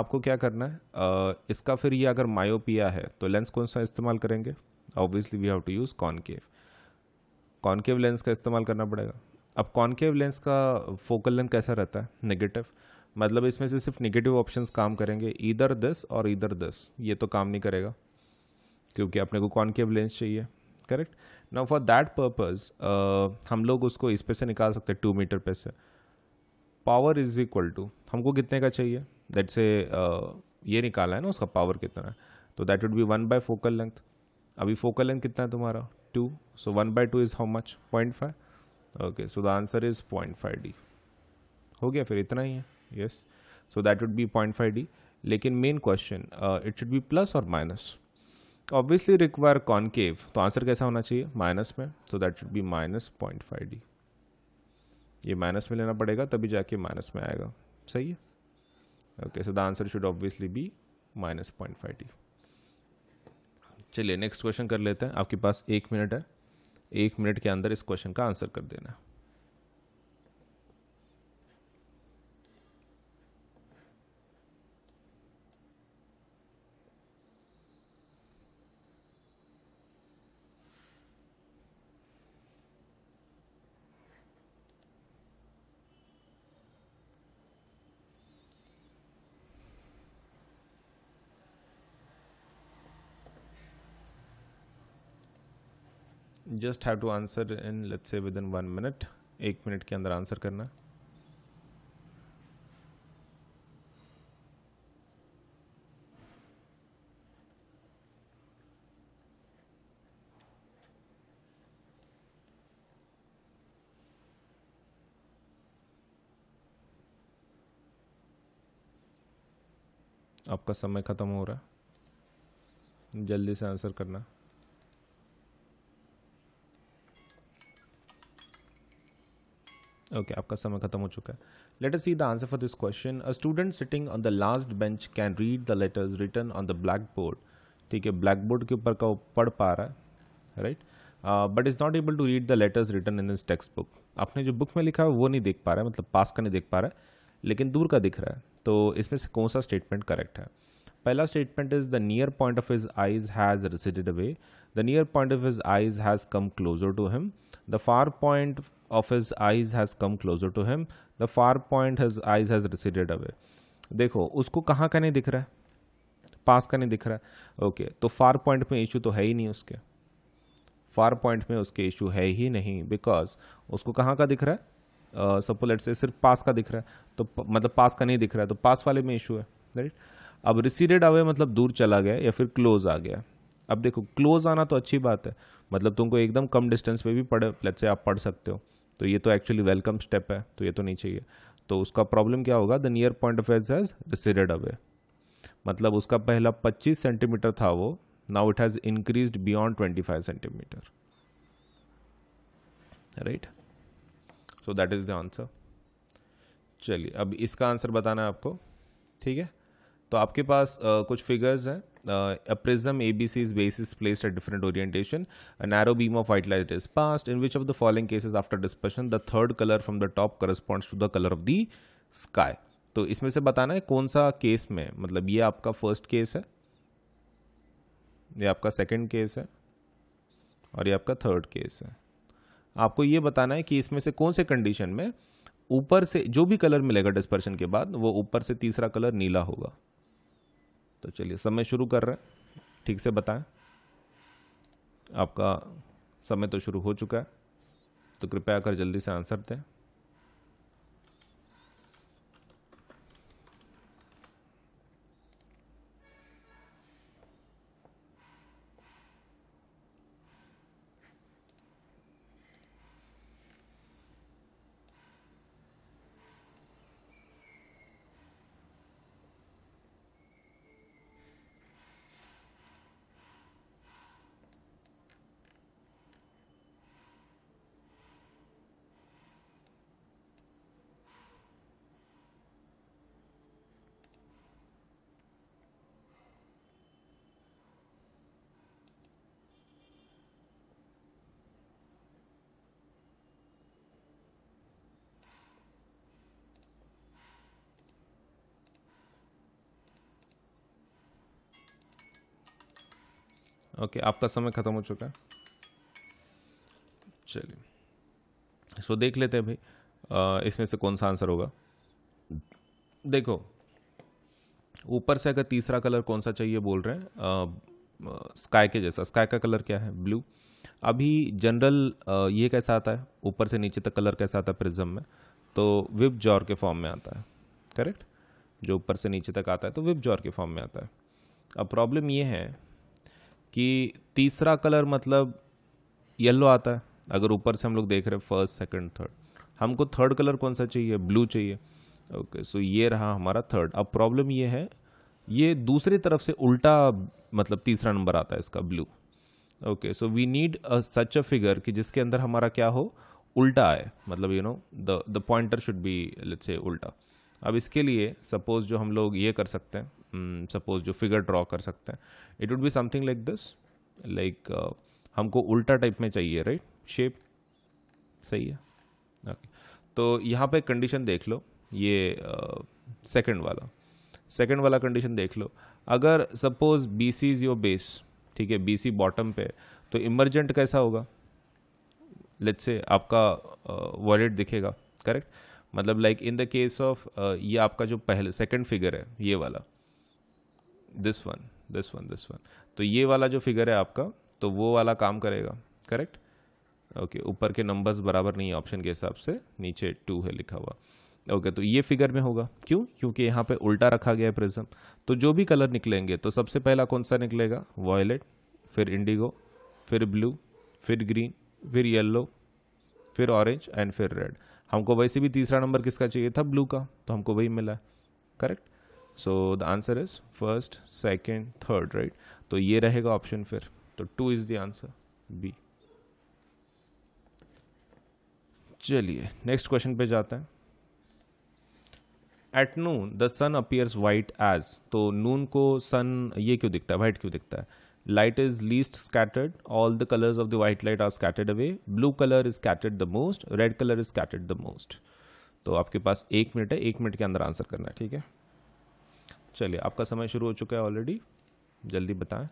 आपको क्या करना है uh, इसका फिर ये अगर मायोपिया है तो लेंस कौन सा इस्तेमाल करेंगे obviously we have to use concave concave lens का इस्तेमाल करना पड़ेगा अब कॉनकेव लेंस का फोकल लेंथ कैसा रहता है नेगेटिव मतलब इसमें से सिर्फ नेगेटिव ऑप्शंस काम करेंगे इधर दस और इधर दस ये तो काम नहीं करेगा क्योंकि अपने को कॉनकेव लेंस चाहिए करेक्ट ना फॉर दैट पर्पज़ हम लोग उसको इस पे से निकाल सकते हैं टू मीटर पे से पावर इज इक्वल टू हमको कितने का चाहिए दैट से uh, ये निकाला है ना उसका पावर कितना है तो that would be one by focal length अभी फोकल लेंथ कितना है तुम्हारा two so one by two is how much point five okay so the answer is point five D हो गया फिर इतना ही है yes so that would be point five D लेकिन main question it should be plus और minus obviously require concave तो answer कैसा होना चाहिए माइनस में so that should be minus point five D ये माइनस में लेना पड़ेगा तभी जाके माइनस में आएगा सही है okay so the answer should obviously be minus point five D चलिए नेक्स्ट क्वेश्चन कर लेते हैं आपके पास एक मिनट है एक मिनट के अंदर इस क्वेश्चन का आंसर कर देना है just have to answer in let say within one minute एक मिनट के अंदर आंसर करना आपका समय ख़त्म हो रहा है जल्दी से आंसर करना ओके आपका समय खत्म हो चुका है let see the answer for this question a student sitting on the last bench can read the letters written on the blackboard ठीक है ब्लैक बोर्ड के ऊपर का वो पढ़ पा रहा है right but is not able to read the letters written in this textbook आपने जो बुक में लिखा है वो नहीं देख पा रहा है मतलब पास का नहीं देख पा रहा है लेकिन दूर का दिख रहा है तो इसमें से कौन सा स्टेटमेंट करेक्ट है पहला statement is the near point of his eyes has receded away The near point of his eyes has come closer to him. The far point of his eyes has come closer to him. The far point his eyes has receded away. देखो उसको कहाँ का नहीं दिख रहा है पास का नहीं दिख रहा है ओके okay, तो फार पॉइंट में इशू तो है ही नहीं उसके फार पॉइंट में उसके इशू है ही नहीं बिकॉज उसको कहाँ का दिख रहा है सपोज लेट से सिर्फ पास का दिख रहा है तो प, मतलब पास का नहीं दिख रहा है तो पास वाले में इशू है राइट अब रिसीडेड अवे मतलब दूर चला गया या फिर क्लोज आ गया अब देखो क्लोज आना तो अच्छी बात है मतलब तुमको एकदम कम डिस्टेंस पे भी पढ़ लेट से आप पढ़ सकते हो तो ये तो एक्चुअली वेलकम स्टेप है तो ये तो नहीं चाहिए तो उसका प्रॉब्लम क्या होगा the near point of age has decided away मतलब उसका पहला 25 सेंटीमीटर था वो now it has increase beyond 25 centimetre right so that is the answer चलिए अब इसका आंसर बताना है आपको ठीक है तो आपके पास uh, कुछ फिगर्स हैं Uh, a prism ABC's base is placed at different orientation. A narrow beam of white light is passed. In which of the following cases after dispersion the third color from the top corresponds to the color of the sky? तो इसमें से बताना है कौन सा case में मतलब ये आपका फर्स्ट केस है ये आपका सेकंड केस है और ये आपका थर्ड केस है आपको ये बताना है कि इसमें से कौन से कंडीशन में ऊपर से जो भी कलर मिलेगा डिस्पर्शन के बाद वो ऊपर से तीसरा कलर नीला होगा तो चलिए समय शुरू कर रहे हैं ठीक से बताएं आपका समय तो शुरू हो चुका है तो कृपया कर जल्दी से आंसर दें ओके आपका समय ख़त्म हो चुका है चलिए सो देख लेते हैं भाई इसमें से कौन सा आंसर होगा देखो ऊपर से अगर तीसरा कलर कौन सा चाहिए बोल रहे हैं स्काई के जैसा स्काई का कलर क्या है ब्लू अभी जनरल ये कैसा आता है ऊपर से नीचे तक कलर कैसा आता है प्रिज्म में तो विप जॉर के फॉर्म में आता है करेक्ट जो ऊपर से नीचे तक आता है तो विप जॉर के फॉर्म में आता है अब प्रॉब्लम ये है कि तीसरा कलर मतलब येलो आता है अगर ऊपर से हम लोग देख रहे हैं फर्स्ट सेकंड थर्ड हमको थर्ड कलर कौन सा चाहिए ब्लू चाहिए ओके सो ये रहा हमारा थर्ड अब प्रॉब्लम ये है ये दूसरी तरफ से उल्टा मतलब तीसरा नंबर आता है इसका blue okay so we need a such a figure कि जिसके अंदर हमारा क्या हो उल्टा आए मतलब you know the pointer should be let's say उल्टा अब इसके लिए सपोज जो हम लोग ये कर सकते हैं सपोज hmm, जो फिगर ड्रॉ कर सकते हैं it would be something like this like हमको उल्टा टाइप में चाहिए राइट शेप सही है ओके okay. तो यहाँ पे कंडीशन देख लो ये सेकंड uh, वाला सेकंड वाला कंडीशन देख लो अगर suppose B C is your base ठीक है बी सी बॉटम पे तो इमरजेंट कैसा होगा लेट्स से आपका वॉलेट uh, दिखेगा करेक्ट मतलब like in the case of ये आपका जो पहले सेकंड फिगर है ये वाला this one this one this one तो ये वाला जो फिगर है आपका तो वो वाला काम करेगा करेक्ट ओके ऊपर के नंबर्स बराबर नहीं है ऑप्शन के हिसाब से नीचे टू है लिखा हुआ ओके okay, तो ये फिगर में होगा क्यों क्योंकि यहाँ पे उल्टा रखा गया है प्रिज्म तो जो भी कलर निकलेंगे तो सबसे पहला कौन सा निकलेगा वॉयलेट फिर इंडिगो फिर ब्लू फिर ग्रीन फिर येलो फिर ऑरेंज एंड फिर रेड हमको वैसे भी तीसरा नंबर किसका चाहिए था ब्लू का तो हमको वही मिला है correct so the answer is first second third right तो ये रहेगा ऑप्शन फिर तो two is the answer B चलिए नेक्स्ट क्वेश्चन पे जाते हैं at noon the sun appears white as तो नून को सन ये क्यों दिखता है वाइट क्यों दिखता है light is least scattered all the colours of the white light are scattered away blue colour is scattered the most red colour is scattered the most तो आपके पास एक मिनट है एक मिनट के अंदर आंसर करना है ठीक है चलिए आपका समय शुरू हो चुका है ऑलरेडी जल्दी बताएं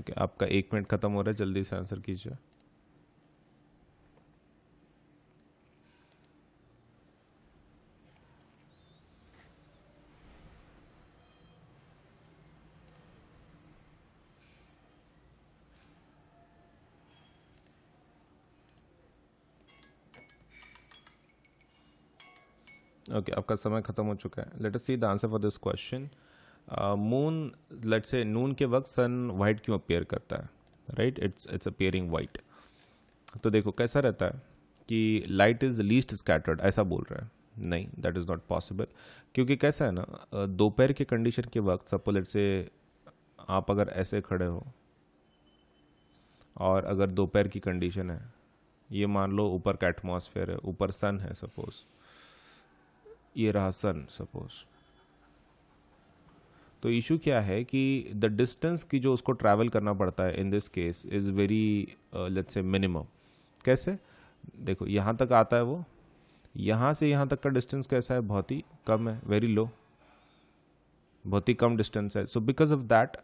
ओके आपका एक मिनट ख़त्म हो रहा है जल्दी से आंसर कीजिए ओके okay, आपका समय खत्म हो चुका है let us see the answer for this question moon let say noon के वक्त सन वाइट क्यों अपेयर करता है right it's it's appearing white तो देखो कैसा रहता है कि लाइट इज़ लीस्ट स्कैटर्ड ऐसा बोल रहा है नहीं दैट इज़ नॉट पॉसिबल क्योंकि कैसा है ना दोपहर के कंडीशन के वक्त सपोज लेट से आप अगर ऐसे खड़े हो और अगर दोपहर की कंडीशन है ये मान लो ऊपर का एटमोसफेयर है ऊपर सन है सपोज ये रहा सन सपोज़ तो इशू क्या है कि द डिस्टेंस की जो उसको ट्रैवल करना पड़ता है in this case is very let say minimum कैसे देखो यहाँ तक आता है वो यहाँ से यहाँ तक का डिस्टेंस कैसा है बहुत ही कम है वेरी लो बहुत ही कम डिस्टेंस है so because of that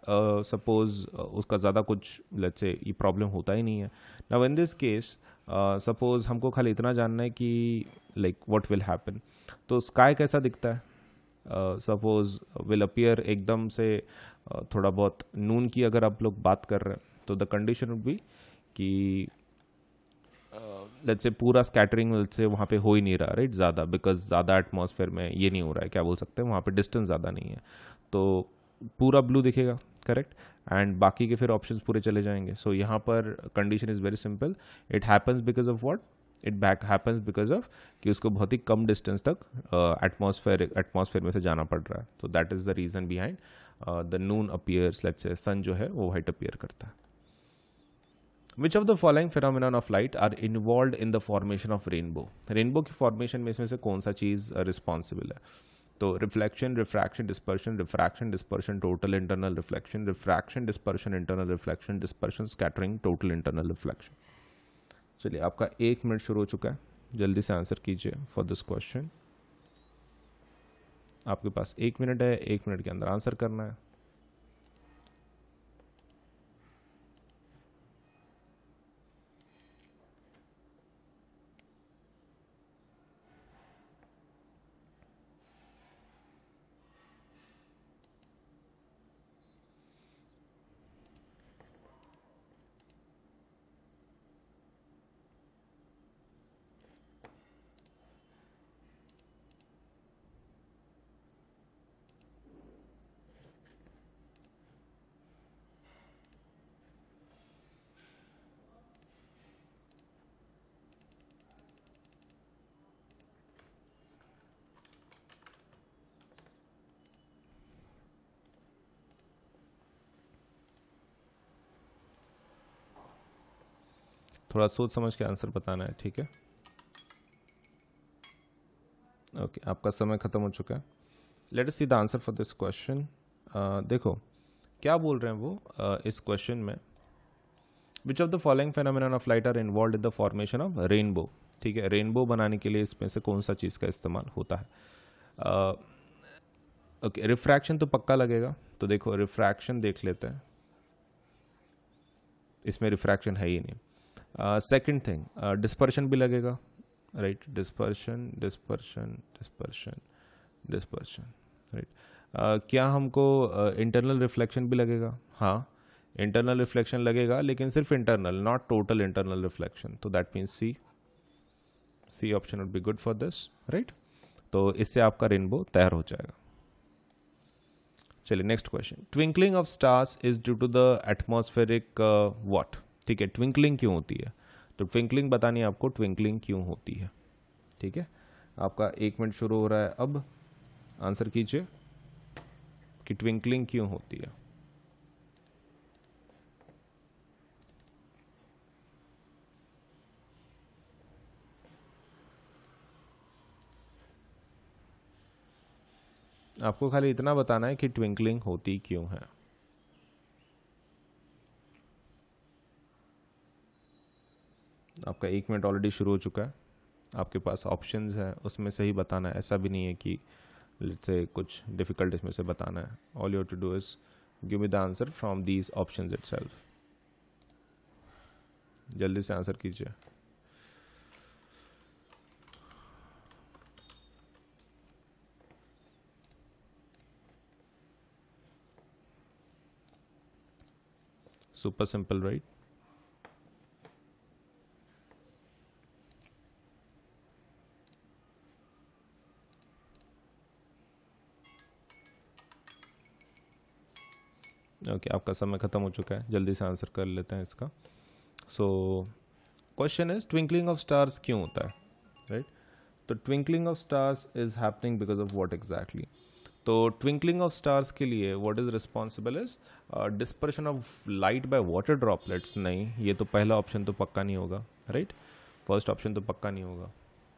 suppose उसका ज़्यादा कुछ लेट्स से ये प्रॉब्लम होता ही नहीं है now in this case suppose हमको खाली इतना जानना है कि लाइक व्हाट विल हैपन तो स्काई कैसा दिखता है सपोज़ विल अपियर एकदम से थोड़ा बहुत नून की अगर आप लोग बात कर रहे हैं तो द कंडीशन वुड बी कि लेट्स से पूरा स्कैटरिंग लेट्स से वहाँ पे हो ही नहीं रहा राइट ज़्यादा बिकॉज ज़्यादा एटमॉस्फेयर में ये नहीं हो रहा है क्या बोल सकते हैं वहाँ पे डिस्टेंस ज़्यादा नहीं है तो पूरा ब्लू दिखेगा करेक्ट एंड बाकी के फिर ऑप्शंस पूरे चले जाएंगे सो so, यहाँ पर condition is very simple it happens because of what it back happens because of कि उसको बहुत ही कम डिस्टेंस तक एटमोसफेयर uh, एटमोसफेयर में से जाना पड़ रहा है तो that is the reason behind the noon appears let say sun जो है वो वाइट अपियर करता है which of the following phenomena of light are involve in the formation of rainbow rainbow की फॉर्मेशन में इसमें से कौन सा चीज़ रिस्पॉन्सिबल uh, है तो reflection refraction dispersion refraction dispersion total internal reflection refraction dispersion internal reflection dispersion scattering total internal reflection चलिए आपका एक मिनट शुरू हो चुका है जल्दी से आंसर कीजिए फॉर दिस क्वेश्चन आपके पास एक मिनट है एक मिनट के अंदर आंसर करना है थोड़ा सोच समझ के आंसर बताना है ठीक है ओके okay, आपका समय ख़त्म हो चुका है let see the answer for this question देखो क्या बोल रहे हैं वो uh, इस क्वेश्चन में which of the following phenomena of light are involve in the formation of rainbow ठीक है रेनबो बनाने के लिए इसमें से कौन सा चीज़ का इस्तेमाल होता है ओके uh, रिफ्रैक्शन तो पक्का लगेगा तो देखो रिफ्रैक्शन देख लेते हैं इसमें रिफ्रैक्शन है ही नहीं सेकेंड थिंग डिस्पर्शन भी लगेगा right dispersion dispersion dispersion dispersion right क्या हमको इंटरनल uh, रिफ्लेक्शन भी लगेगा हाँ इंटरनल रिफ्लेक्शन लगेगा लेकिन सिर्फ internal not total internal reflection तो that means C C option would be good for this right तो इससे आपका रेनबो तैयार हो जाएगा चलिए next question twinkling of stars is due to the atmospheric what ठीक है ट्विंकलिंग क्यों होती है तो ट्विंकलिंग बतानी है आपको ट्विंकलिंग क्यों होती है ठीक है आपका एक मिनट शुरू हो रहा है अब आंसर कीजिए कि ट्विंकलिंग क्यों होती है आपको खाली इतना बताना है कि ट्विंकलिंग होती क्यों है आपका एक मिनट ऑलरेडी शुरू हो चुका है आपके पास ऑप्शंस है उसमें से ही बताना है ऐसा भी नहीं है कि से कुछ डिफ़िकल्ट इसमें से बताना है all you to do is give me the answer from these option it जल्दी से आंसर कीजिए सुपर सिंपल राइट ओके आपका समय ख़त्म हो चुका है जल्दी से आंसर कर लेते हैं इसका so question is twinkling of stars क्यों होता है राइट right? तो twinkling of stars is happening because of what exactly तो ट्विंकलिंग ऑफ स्टार्स के लिए what is responsible is dispersion of light by water droplets नहीं ये तो पहला ऑप्शन तो पक्का नहीं होगा राइट फर्स्ट ऑप्शन तो पक्का नहीं होगा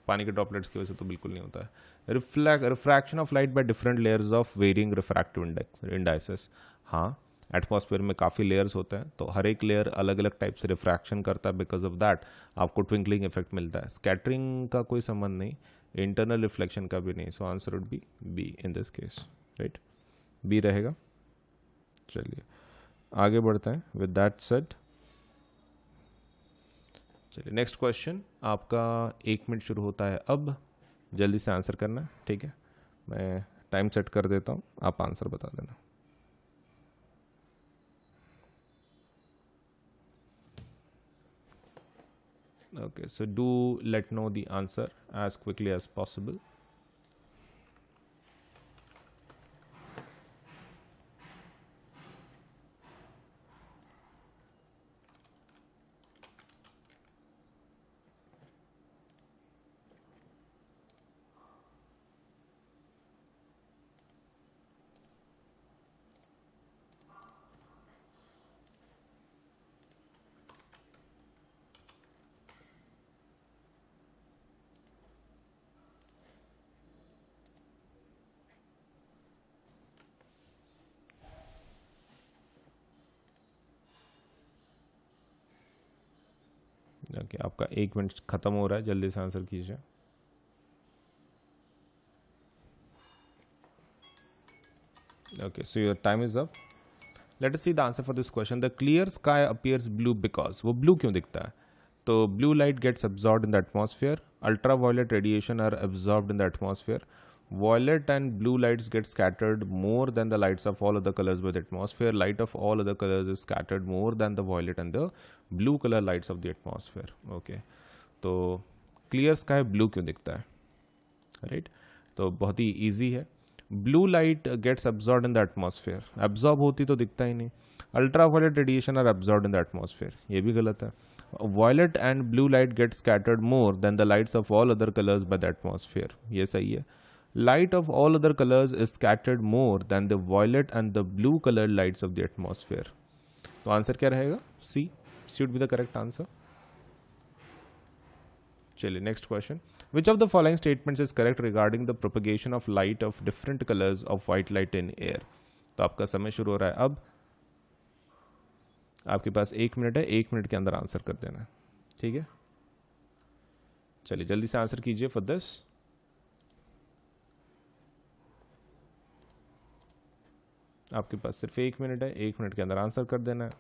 पानी के ड्रॉपलेट्स की वजह से तो बिल्कुल नहीं होता है reflect refraction of light by different layers of varying refractive index indices हाँ एटमॉस्फेयर में काफ़ी लेयर्स होते हैं तो हर एक लेयर अलग अलग टाइप से रिफ्रैक्शन करता है बिकॉज ऑफ दैट आपको ट्विंकलिंग इफेक्ट मिलता है स्कैटरिंग का कोई संबंध नहीं इंटरनल रिफ्लेक्शन का भी नहीं so answer would be B in this case right B रहेगा चलिए आगे बढ़ते हैं विद दैट सेट चलिए नेक्स्ट क्वेश्चन आपका एक मिनट शुरू होता है अब जल्दी से आंसर करना ठीक है मैं टाइम सेट कर देता हूँ आप आंसर बता देना okay so do let know the answer as quickly as possible ताकि आपका एक मिनट खत्म हो रहा है जल्दी से आंसर कीजिए okay so your time is up let see the answer for this question the clear sky appears blue because वो ब्लू क्यों दिखता है तो blue light gets absorb in the atmosphere ultraviolet radiation are absorb in the atmosphere Violet and blue lights get scattered more than the lights of all other colors by the atmosphere. Light of all other colors is scattered more than the violet and the blue color lights of the atmosphere. Okay, तो clear sky blue क्यों दिखता है right तो बहुत ही easy है blue light gets absorb in the atmosphere absorb होती तो दिखता ही नहीं ultraviolet radiation are absorb in the atmosphere ये भी गलत है violet and blue light get scattered more than the lights of all other colours by the atmosphere ये सही है light of all other colors is scattered more than the violet and the blue colored lights of the atmosphere तो answer क्या रहेगा C should be the correct answer चलिए next question which of the following statements is correct regarding the propagation of light of different colours of white light in air तो आपका समय शुरू हो रहा है अब आपके पास एक मिनट है एक मिनट के अंदर आंसर कर देना है ठीक है चलिए जल्दी से आंसर कीजिए फॉर दिस आपके पास सिर्फ एक मिनट है एक मिनट के अंदर आंसर कर देना है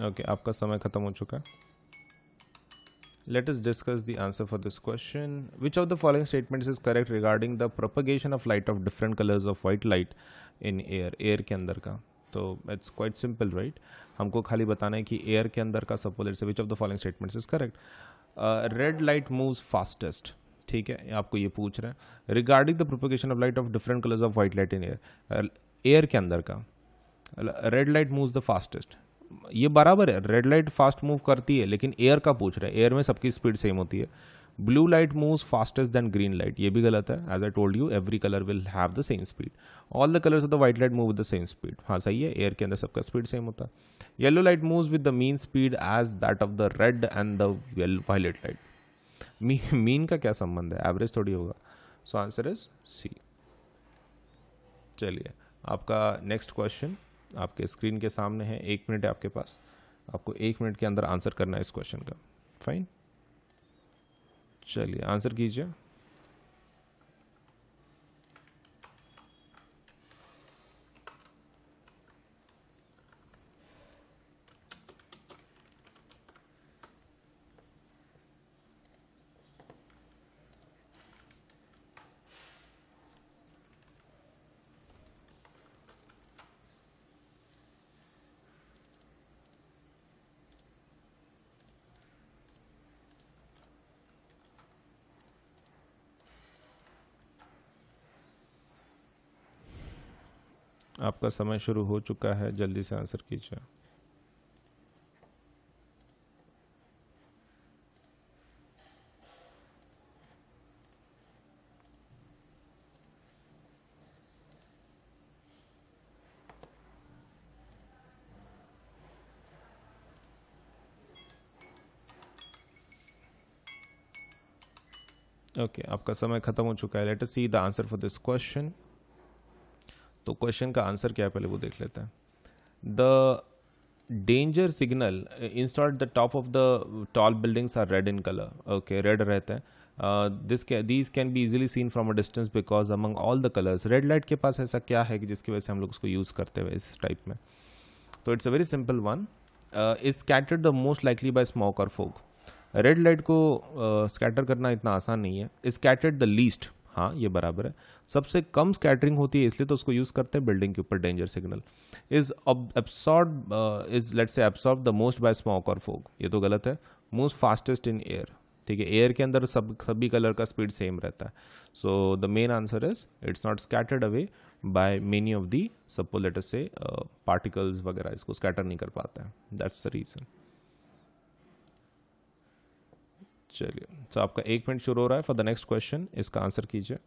ओके okay, आपका समय खत्म हो चुका है let us discuss the answer for this question which of the following statement is correct regarding the propagation of light of different colours of white light in air air के अंदर का तो इट्स क्वाइट सिंपल राइट हमको खाली बताना है कि air के अंदर का suppose it's which of the following statement is correct red light moves fastest ठीक है आपको ये पूछ रहे हैं regarding the propagation of light of different colours of white light in air air के अंदर का red light moves the fastest ये बराबर है रेड लाइट फास्ट मूव करती है लेकिन एयर का पूछ रहे हैं एयर में सबकी स्पीड सेम होती है blue light move fastest than green light ये भी गलत है as I told you every colour will have the same speed all the colours of the white light move with the same speed हाँ सही है air के अंदर सबका स्पीड सेम होता है yellow light move with the mean speed as that of the red and the violet light mean का क्या संबंध है एवरेज थोड़ी होगा सो आंसर इज सी चलिए आपका नेक्स्ट क्वेश्चन आपके स्क्रीन के सामने है एक मिनट है आपके पास आपको एक मिनट के अंदर आंसर करना है इस क्वेश्चन का फाइन चलिए आंसर कीजिए आपका समय शुरू हो चुका है जल्दी से आंसर कीजिए ओके okay, आपका समय खत्म हो चुका है let us see the answer for this question तो क्वेश्चन का आंसर क्या है पहले वो देख लेते हैं the danger signal installed the top of the tall buildings are red in colour okay red रहते हैं this these can be easily seen from a distance because among all the colours red light के पास ऐसा क्या है कि जिसकी वजह से हम लोग उसको यूज़ करते हुए इस टाइप में तो it's a very simple one is scattered the most likely by smoke और फोक रेड लाइट को स्कैटर uh, करना इतना आसान नहीं है इज स्कैटर्ड द लीस्ट हाँ ये बराबर है सबसे कम स्कैटरिंग होती है इसलिए तो उसको यूज़ करते हैं बिल्डिंग के ऊपर danger signal is absorb is let say absorb the most by smoke और फोग ये तो गलत है मोस्ट फास्टेस्ट इन एयर ठीक है एयर के अंदर सब सभी कलर का स्पीड सेम रहता है so the main answer is it's not scattered away by many of the सपोलेटस से पार्टिकल्स वगैरह इसको स्कैटर नहीं कर पाता है दैट्स द रीज़न चलिए तो आपका एक मिनट शुरू हो रहा है फॉर द नेक्स्ट क्वेश्चन इसका आंसर कीजिए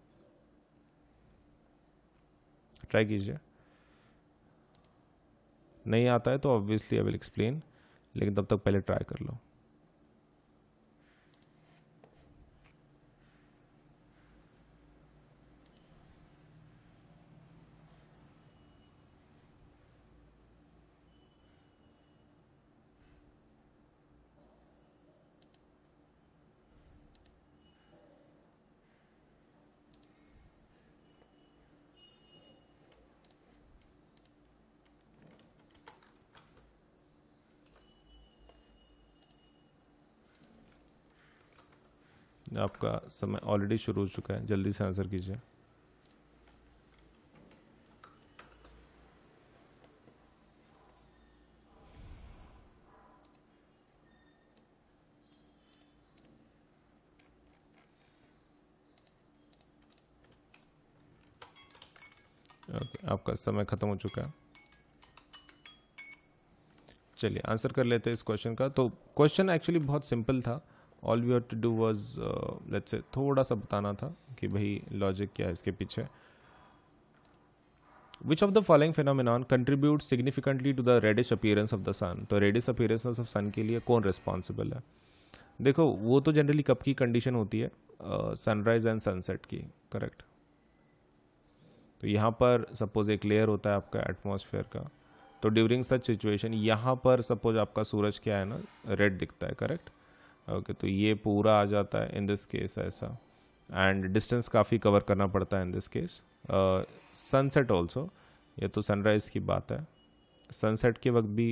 ट्राई कीजिए नहीं आता है तो ऑब्वियसली आई विल एक्सप्लेन लेकिन तब तक पहले ट्राई कर लो आपका समय ऑलरेडी शुरू हो चुका है जल्दी से आंसर कीजिए आपका समय ख़त्म हो चुका है चलिए आंसर कर लेते हैं इस क्वेश्चन का तो क्वेश्चन एक्चुअली बहुत सिंपल था all we to do was let's say थोड़ा सा बताना था कि भाई लॉजिक क्या है इसके पीछे which of the following phenomenon contribute significantly to the reddish appearance of the sun तो रेडिश appearance ऑफ सन के लिए कौन रिस्पॉन्सिबल है देखो वो तो जनरली कब की कंडीशन होती है सनराइज एंड सनसेट की करेक्ट तो यहाँ पर सपोज एक लेयर होता है आपका एटमोसफेयर का तो ड्यूरिंग सच सिचुएशन यहाँ पर सपोज आपका सूरज क्या है ना रेड दिखता है करेक्ट ओके okay, तो ये पूरा आ जाता है इन दिस केस ऐसा एंड डिस्टेंस काफ़ी कवर करना पड़ता है in this case sunset also ये तो सनराइज़ की बात है सनसेट के वक्त भी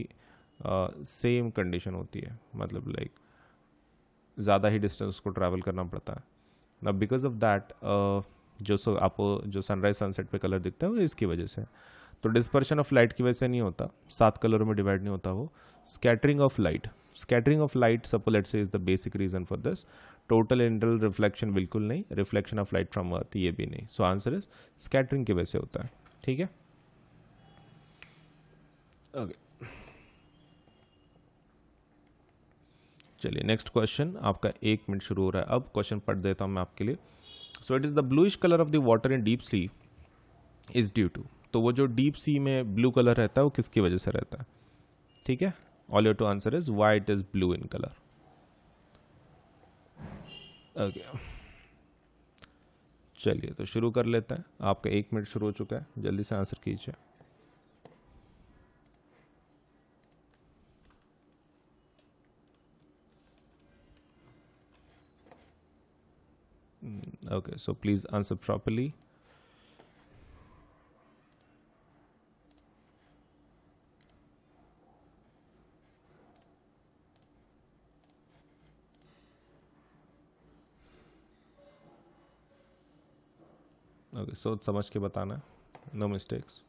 सेम uh, कंडीशन होती है मतलब लाइक like, ज़्यादा ही डिस्टेंस को ट्रैवल करना पड़ता है ना बिकॉज ऑफ दैट जो सो आप जो सनराइज सनसेट पे कलर दिखते हैं वो इसकी वजह से तो डिस्पर्शन ऑफ लाइट की वजह से नहीं होता सात कलरों में डिवाइड नहीं होता वो scattering of light scattering of light suppose let's say is the basic reason for this total internal reflection बिल्कुल नहीं reflection of light from earth ये भी नहीं सो आंसर इज स्कैटरिंग की वजह से होता है ठीक है ओके चलिए नेक्स्ट क्वेश्चन आपका एक मिनट शुरू हो रहा है अब क्वेश्चन पढ़ देता हूं मैं आपके लिए so it is the bluish colour of the water in deep sea is due to तो वो जो डीप सी में ब्लू कलर रहता है वो किसकी वजह से रहता है ठीक है all you have to answer is why it is blue in color okay चलिए तो शुरू कर लेते हैं आपका एक मिनट शुरू हो चुका है जल्दी से आंसर कीजिए okay so please answer properly सोच समझ के बताना नो मिस्टेक्स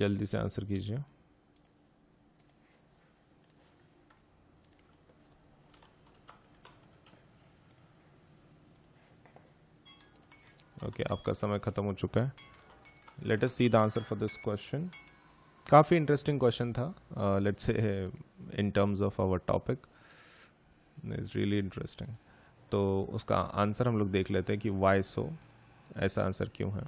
जल्दी से आंसर कीजिए ओके आपका समय ख़त्म हो चुका है let's see the answer for this question काफ़ी इंटरेस्टिंग क्वेश्चन था let's say in terms of our topic is really interesting तो उसका आंसर हम लोग देख लेते हैं कि वाई सो ऐसा आंसर क्यों है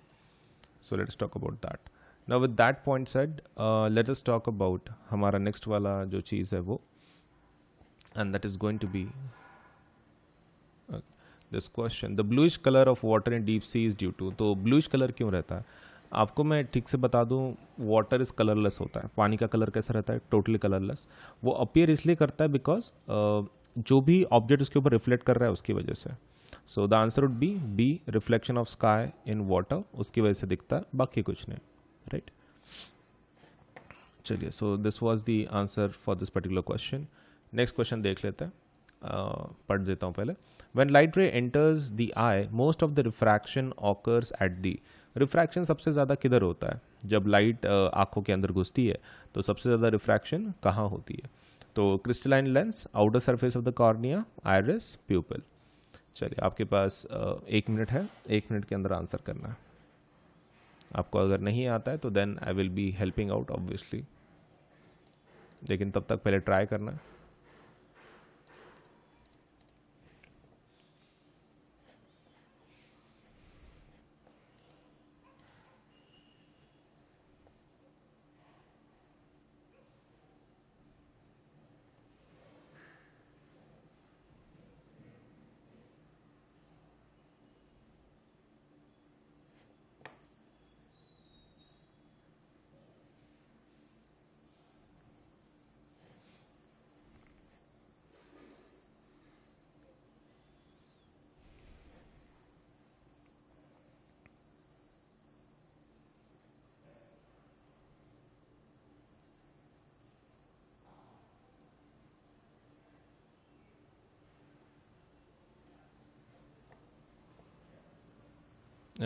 so let's talk about that ना with that point said let us talk about हमारा नेक्स्ट वाला जो चीज़ है वो and that is going to be this question the bluish colour of water in deep sea is due to तो bluish colour क्यों रहता है आपको मैं ठीक से बता दूँ वाटर इज़ कलरलेस होता है पानी का कलर कैसा रहता है टोटली कलरलेस वो अपीयर इसलिए करता है बिकॉज जो भी ऑब्जेक्ट उसके ऊपर रिफ्लेक्ट कर रहा है उसकी वजह से so the answer would be be reflection of sky in water उसकी वजह से दिखता है बाकी कुछ नहीं राइट चलिए so this was the answer for this particular question next question देख लेते हैं पढ़ देता हूँ पहले When light ray enters the eye, most of the refraction occurs at the refraction सबसे ज़्यादा किधर होता है जब लाइट आँखों के अंदर घुसती है तो सबसे ज़्यादा रिफ्रैक्शन कहाँ होती है तो crystalline lens outer surface of the cornea iris pupil चलिए आपके पास एक मिनट है एक मिनट के अंदर आंसर करना है आपको अगर नहीं आता है तो then I will be helping out obviously लेकिन तब तक पहले ट्राई करना है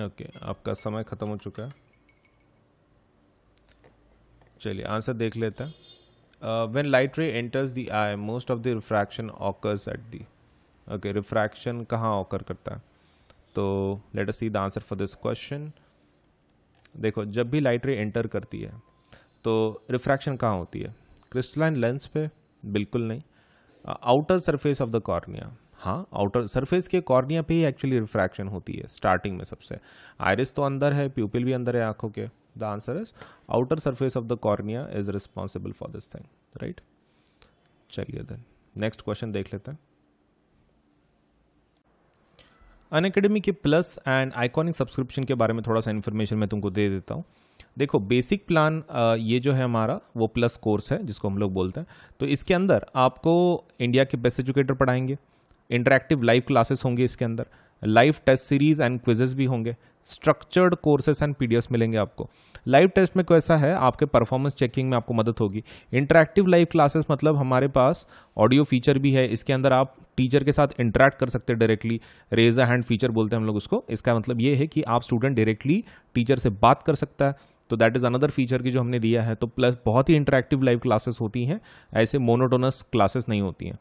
ओके आपका समय ख़त्म हो चुका है चलिए आंसर देख लेते हैं when light ray enters the eye most of the refraction occurs at the okay refraction कहाँ ऑकर करता है तो let us see the answer for this question देखो जब भी लाइट रे एंटर करती है तो रिफ्रैक्शन कहाँ होती है क्रिस्टलाइन लेंस पे बिल्कुल नहीं outer surface of the cornea हाँ आउटर सरफेस के कॉर्निया पे ही एक्चुअली रिफ्रैक्शन होती है स्टार्टिंग में सबसे आयरिस तो अंदर है प्यूपिल भी अंदर है आंखों के the answer is outer surface of the cornea is responsible for this thing right चलिए देन नेक्स्ट क्वेश्चन देख लेते हैं अन अकेडमी के प्लस एंड आइकॉनिक सब्सक्रिप्शन के बारे में थोड़ा सा इन्फॉर्मेशन मैं तुमको दे देता हूँ देखो बेसिक प्लान ये जो है हमारा वो प्लस कोर्स है जिसको हम लोग बोलते हैं तो इसके अंदर आपको इंडिया के बेस्ट एजुकेटर पढ़ाएंगे इंटरेक्टिव लाइव क्लासेस होंगे इसके अंदर live test series and quizzes भी होंगे स्ट्रक्चर्ड कोर्सेस एंड पीडीएफ्स मिलेंगे आपको लाइव टेस्ट में कैसा है आपके परफॉर्मेंस चेकिंग में आपको मदद होगी इंटरेक्टिव लाइव क्लासेस मतलब हमारे पास ऑडियो फीचर भी है इसके अंदर आप टीचर के साथ इंटरेक्ट कर सकते हैं directly raise a hand feature बोलते हैं हम लोग उसको इसका मतलब ये है कि आप स्टूडेंट डायरेक्टली टीचर से बात कर सकता है तो दैट इज़ अनदर फीचर की जो हमने दिया है तो प्लस बहुत ही इंटरेक्टिव लाइव क्लासेस होती हैं ऐसे मोनोटोनस क्लासेस नहीं होती हैं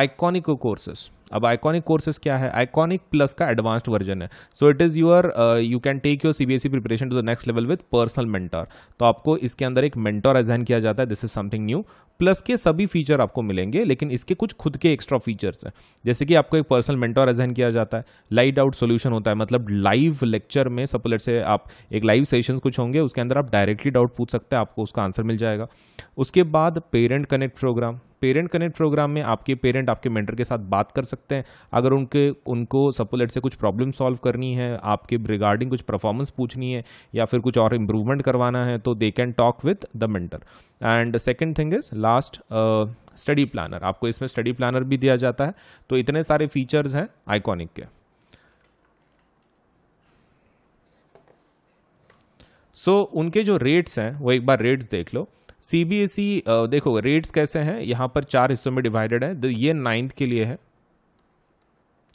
आइकॉनिक कोर्सेस अब आइकॉनिक कोर्सेज क्या है आइकॉनिक प्लस का एडवांस्ड वर्जन है so it is your you can take your C B S E preparation to the next level with personal mentor तो आपको इसके अंदर एक मेंटर एजाइन किया जाता है this is something new plus के सभी फीचर आपको मिलेंगे लेकिन इसके कुछ खुद के एक्स्ट्रा फीचर्स हैं जैसे कि आपको एक पर्सनल मेंटर एजाइन किया जाता है लाइट आउट सोल्यूशन होता है मतलब लाइव लेक्चर में सपोलेट से आप एक लाइव सेशन कुछ होंगे उसके अंदर आप डायरेक्टली डाउट पूछ सकते हैं आपको उसका आंसर मिल जाएगा उसके बाद parent connect program parent connect program में आपके पेरेंट आपके मेंटर के साथ बात कर सकते सकते हैं अगर उनके उनको सपोलेट से कुछ प्रॉब्लम सॉल्व करनी है आपके रिगार्डिंग कुछ परफॉर्मेंस पूछनी है या फिर कुछ और इम्प्रूवमेंट करवाना है तो they can talk with the mentor and second thing is last study planner आपको इसमें स्टडी प्लानर भी दिया जाता है तो इतने सारे फीचर्स हैं आइकॉनिक के सो so, उनके जो रेट्स हैं वो एक बार रेट्स देख लो सी बी एस ई देखो रेट्स कैसे हैं यहाँ पर चार हिस्सों में डिवाइडेड है ये नाइन्थ के लिए है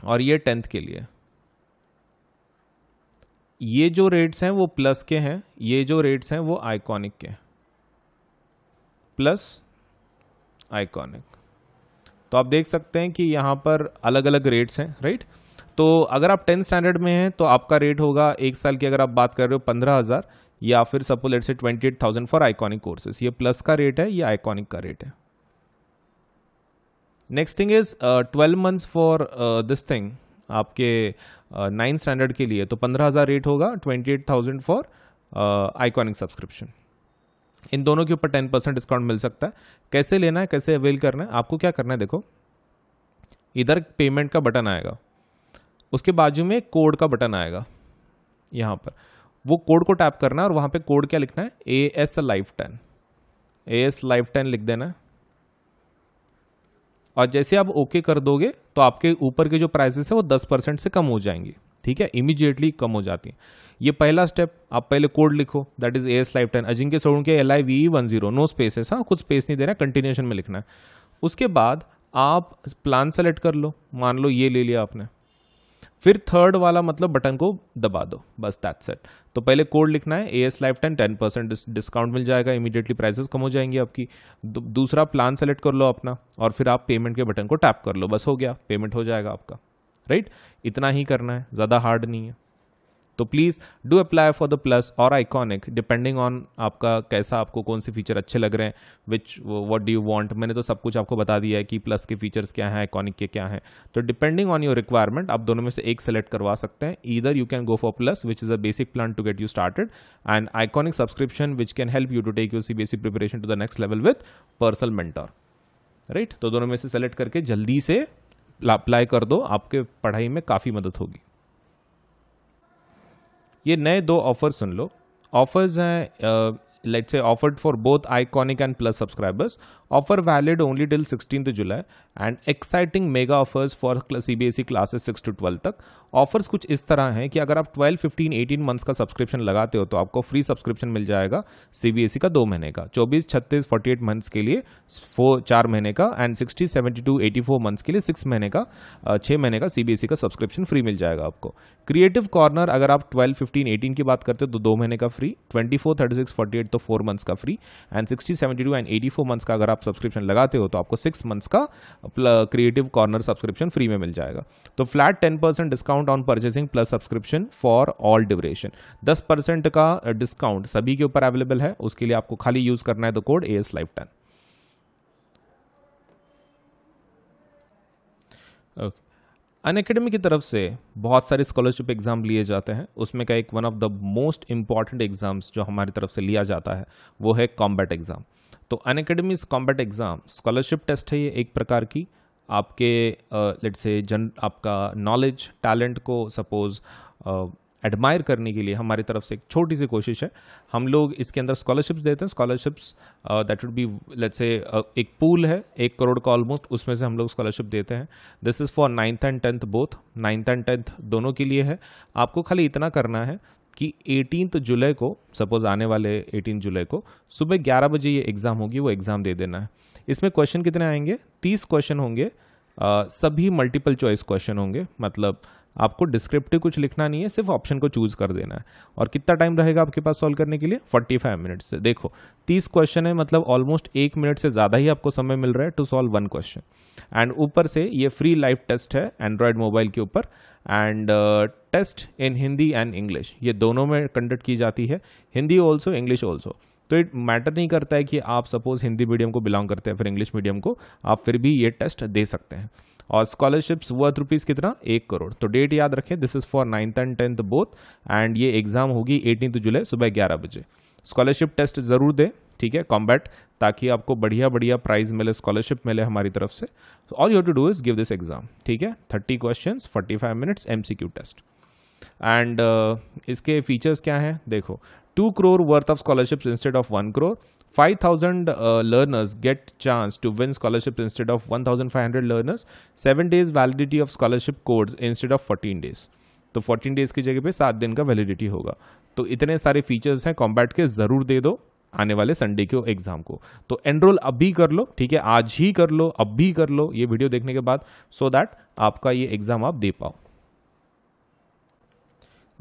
और ये टेंथ के लिए ये जो रेट्स हैं वो प्लस के हैं ये जो रेट्स हैं वो आइकॉनिक के प्लस आइकॉनिक तो आप देख सकते हैं कि यहाँ पर अलग अलग रेट्स हैं राइट तो अगर आप टेंथ स्टैंडर्ड में हैं तो आपका रेट होगा एक साल की अगर आप बात कर रहे हो पंद्रह हज़ार या फिर suppose let say twenty eight thousand for iconic courses ये प्लस का रेट है ये आइकॉनिक का रेट है next thing is twelve months for this thing आपके नाइन uh, स्टैंडर्ड के लिए तो पंद्रह हज़ार रेट होगा twenty eight thousand for iconic subscription इन दोनों के ऊपर टेन परसेंट डिस्काउंट मिल सकता है कैसे लेना है कैसे अवेल करना है आपको क्या करना है देखो इधर पेमेंट का बटन आएगा उसके बाजू में कोड का बटन आएगा यहाँ पर वो कोड को टैप करना है और वहाँ पे कोड क्या लिखना है A S life ten A S life ten लिख देना है और जैसे आप ओके कर दोगे तो आपके ऊपर के जो प्राइसेस है वो दस परसेंट से कम हो जाएंगे ठीक है इमीजिएटली कम हो जाती है ये पहला स्टेप आप पहले कोड लिखो that is S life time Ajinkya सोड़ के L I V one zero नो है हाँ कुछ स्पेस नहीं देना कंटिन्यूशन में लिखना है उसके बाद आप प्लान सेलेक्ट कर लो मान लो ये ले लिया आपने फिर थर्ड वाला मतलब बटन को दबा दो बस दैट सेट तो पहले कोड लिखना है A S life time ten percent discount मिल जाएगा इमीडिएटली प्राइसेस कम हो जाएंगी आपकी दूसरा प्लान सेलेक्ट कर लो अपना और फिर आप पेमेंट के बटन को टैप कर लो बस हो गया पेमेंट हो जाएगा आपका राइट right? इतना ही करना है ज़्यादा हार्ड नहीं है तो please do apply for the plus और आइकॉनिक डिपेंडिंग ऑन आपका कैसा आपको कौन से फीचर अच्छे लग रहे हैं which what do you want मैंने तो सब कुछ आपको बता दिया है कि प्लस के फीचर्स क्या हैं आइकॉनिक के क्या हैं तो डिपेंडिंग ऑन योर रिक्वायरमेंट आप दोनों में से एक सेलेक्ट करवा सकते हैं either you can go for plus which is a basic plan to get you started and iconic subscription which can help you to take you C basic preparation to the next level with personal mentor right तो दोनों में से select करके जल्दी से apply कर दो आपके पढ़ाई में काफ़ी मदद होगी ये नए दो ऑफर सुन लो ऑफर्स हैं let's say offered for both iconic and plus subscribers offer valid only till sixteen July and exciting mega offers for C B S E classes six to twelve तक ऑफर्स कुछ इस तरह हैं कि अगर आप ट्वेल्व फिफ्टीन एटीन मंथ्स का subscription लगाते हो तो आपको फ्री सब्सक्रिप्शन मिल जाएगा सी बी एस ई का दो महीने का चौबीस छत्तीस फोर्टी एट मंथ्स के लिए फोर चार महीने का and sixty seventy two eighty four months के लिए सिक्स महीने का छः महीने का सी बी एस ई का सब्सक्रिप्शन फ्री मिल जाएगा आपको क्रिएटिव कॉर्नर अगर आप ट्वेल्व फिफ्टीन एटीन की बात करते हो तो दो महीने का free twenty four thirty six forty eight तो फोर मंथ्स का free and sixty seventy two and eighty four months का अगर आप आप सब्सक्रिप्शन लगाते हो तो आपको सिक्स मंथ्स का क्रिएटिव कॉर्नर सब्सक्रिप्शन फ्री में मिल जाएगा तो flat ten percent discount on purchasing plus subscription for all duration दस परसेंट का डिस्काउंट सभी के ऊपर अवेलेबल है उसके लिए आपको खाली यूज करना है तो code A S life ten okay Unacademy की तरफ से बहुत सारे स्कॉलरशिप एग्ज़ाम लिए जाते हैं उसमें का एक one of the most important exams जो हमारी तरफ से लिया जाता है वो है कॉम्बैट एग्ज़ाम तो Unacademy's combat exam scholarship test है ये एक प्रकार की आपके लेट से जन आपका नॉलेज टैलेंट को सपोज़ एडमायर करने के लिए हमारी तरफ से एक छोटी सी कोशिश है हम लोग इसके अंदर स्कॉलरशिप्स देते हैं scholarships that would be let's say एक पूल है एक करोड़ का ऑलमोस्ट उसमें से हम लोग स्कॉलरशिप देते हैं this is for ninth and tenth both ninth and tenth दोनों के लिए है आपको खाली इतना करना है कि 18 जुलाई को सपोज आने वाले 18 जुलाई को सुबह 11 बजे ये एग्ज़ाम होगी वो एग्ज़ाम दे देना है इसमें क्वेश्चन कितने आएंगे 30 क्वेश्चन होंगे आ, सभी मल्टीपल चॉइस क्वेश्चन होंगे मतलब आपको डिस्क्रिप्टिव कुछ लिखना नहीं है सिर्फ ऑप्शन को चूज कर देना है और कितना टाइम रहेगा आपके पास सॉल्व करने के लिए 45 मिनट्स से देखो 30 क्वेश्चन है मतलब ऑलमोस्ट एक मिनट से ज़्यादा ही आपको समय मिल रहा है to solve one question and ऊपर से ये फ्री लाइव टेस्ट है एंड्रॉयड मोबाइल के ऊपर and test in Hindi and English ये दोनों में कंडक्ट की जाती है हिंदी ऑल्सो इंग्लिश ऑल्सो तो इट मैटर नहीं करता है कि आप सपोज हिंदी मीडियम को बिलोंग करते हैं फिर इंग्लिश मीडियम को आप फिर भी ये टेस्ट दे सकते हैं और स्कॉलरशिप्स वर्थ रुपीज़ कितना एक करोड़ तो डेट याद रखें this is for ninth and tenth both and ये एग्ज़ाम होगी एटीनथ जुलाई सुबह ग्यारह बजे स्कॉलरशिप टेस्ट ज़रूर दें ठीक है कॉम्बैट ताकि आपको बढ़िया बढ़िया प्राइज मिले स्कॉलरशिप मिले हमारी तरफ से all you to do is give this exam ठीक है thirty question forty five minutes M C Q test and uh, इसके फीचर्स क्या हैं देखो two crore worth of scholarships instead of one crore get chance to win scholarship instead of one thousand five hundred learners seven days validity of scholarship codes instead of fourteen days तो fourteen days की जगह पे सात दिन का validity होगा तो इतने सारे फीचर्स हैं कॉम्बैट के ज़रूर दे दो आने वाले संडे के एग्जाम को तो एनरोल अब भी कर लो ठीक है आज ही कर लो अब भी कर लो ये वीडियो देखने के बाद सो so दैट आपका ये एग्जाम आप दे पाओ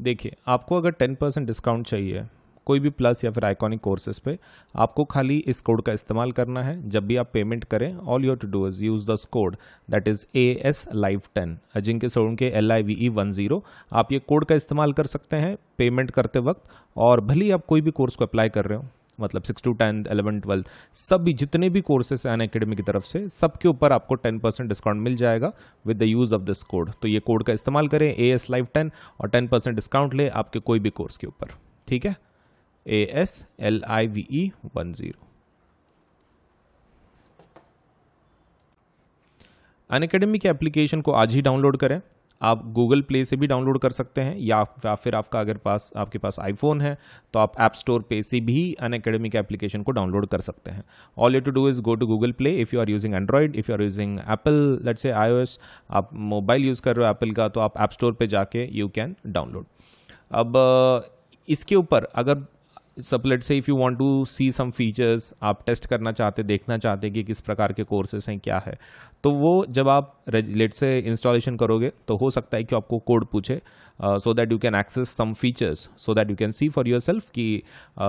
देखिए आपको अगर टेन परसेंट डिस्काउंट चाहिए कोई भी प्लस या फिर आइकॉनिक कोर्सेज पे आपको खाली इस कोड का इस्तेमाल करना है जब भी आप पेमेंट करें all you to do is use this code that is A S live ten Ajinkya सोन के L I V E one zero आप ये कोड का इस्तेमाल कर सकते हैं पेमेंट करते वक्त और भले ही आप कोई भी कोर्स को अप्लाई कर रहे हो मतलब six to tenth eleventh twelfth सभी जितने भी कोर्सेस हैं अकेडमी की तरफ से सबके ऊपर आपको टेन परसेंट डिस्काउंट मिल जाएगा with the use of this code तो ये कोड का इस्तेमाल करें ए एस लाइव टेन और टेन परसेंट डिस्काउंट ले आपके कोई भी कोर्स के ऊपर ठीक है A S L I V E one zero Unacademy के एप्लीकेशन को आज ही डाउनलोड करें आप गूगल प्ले से भी डाउनलोड कर सकते हैं या, या फिर आपका अगर पास आपके पास आईफोन है तो आप ऐप स्टोर पे से भी अन के एप्लीकेशन को डाउनलोड कर सकते हैं all you to do is go to Google play if you are using android if you are using Apple let's say I आप मोबाइल यूज़ कर रहे हो एप्पल का तो आप ऐप स्टोर पर जाके यू कैन डाउनलोड अब इसके ऊपर अगर सपलेट से if you want to see some features आप टेस्ट करना चाहते देखना चाहते कि किस प्रकार के कोर्सेस हैं क्या है तो वो जब आप लेट से इंस्टॉलेशन करोगे तो हो सकता है कि आपको कोड पूछे so that you can access some features so that you can see for yourself कि uh,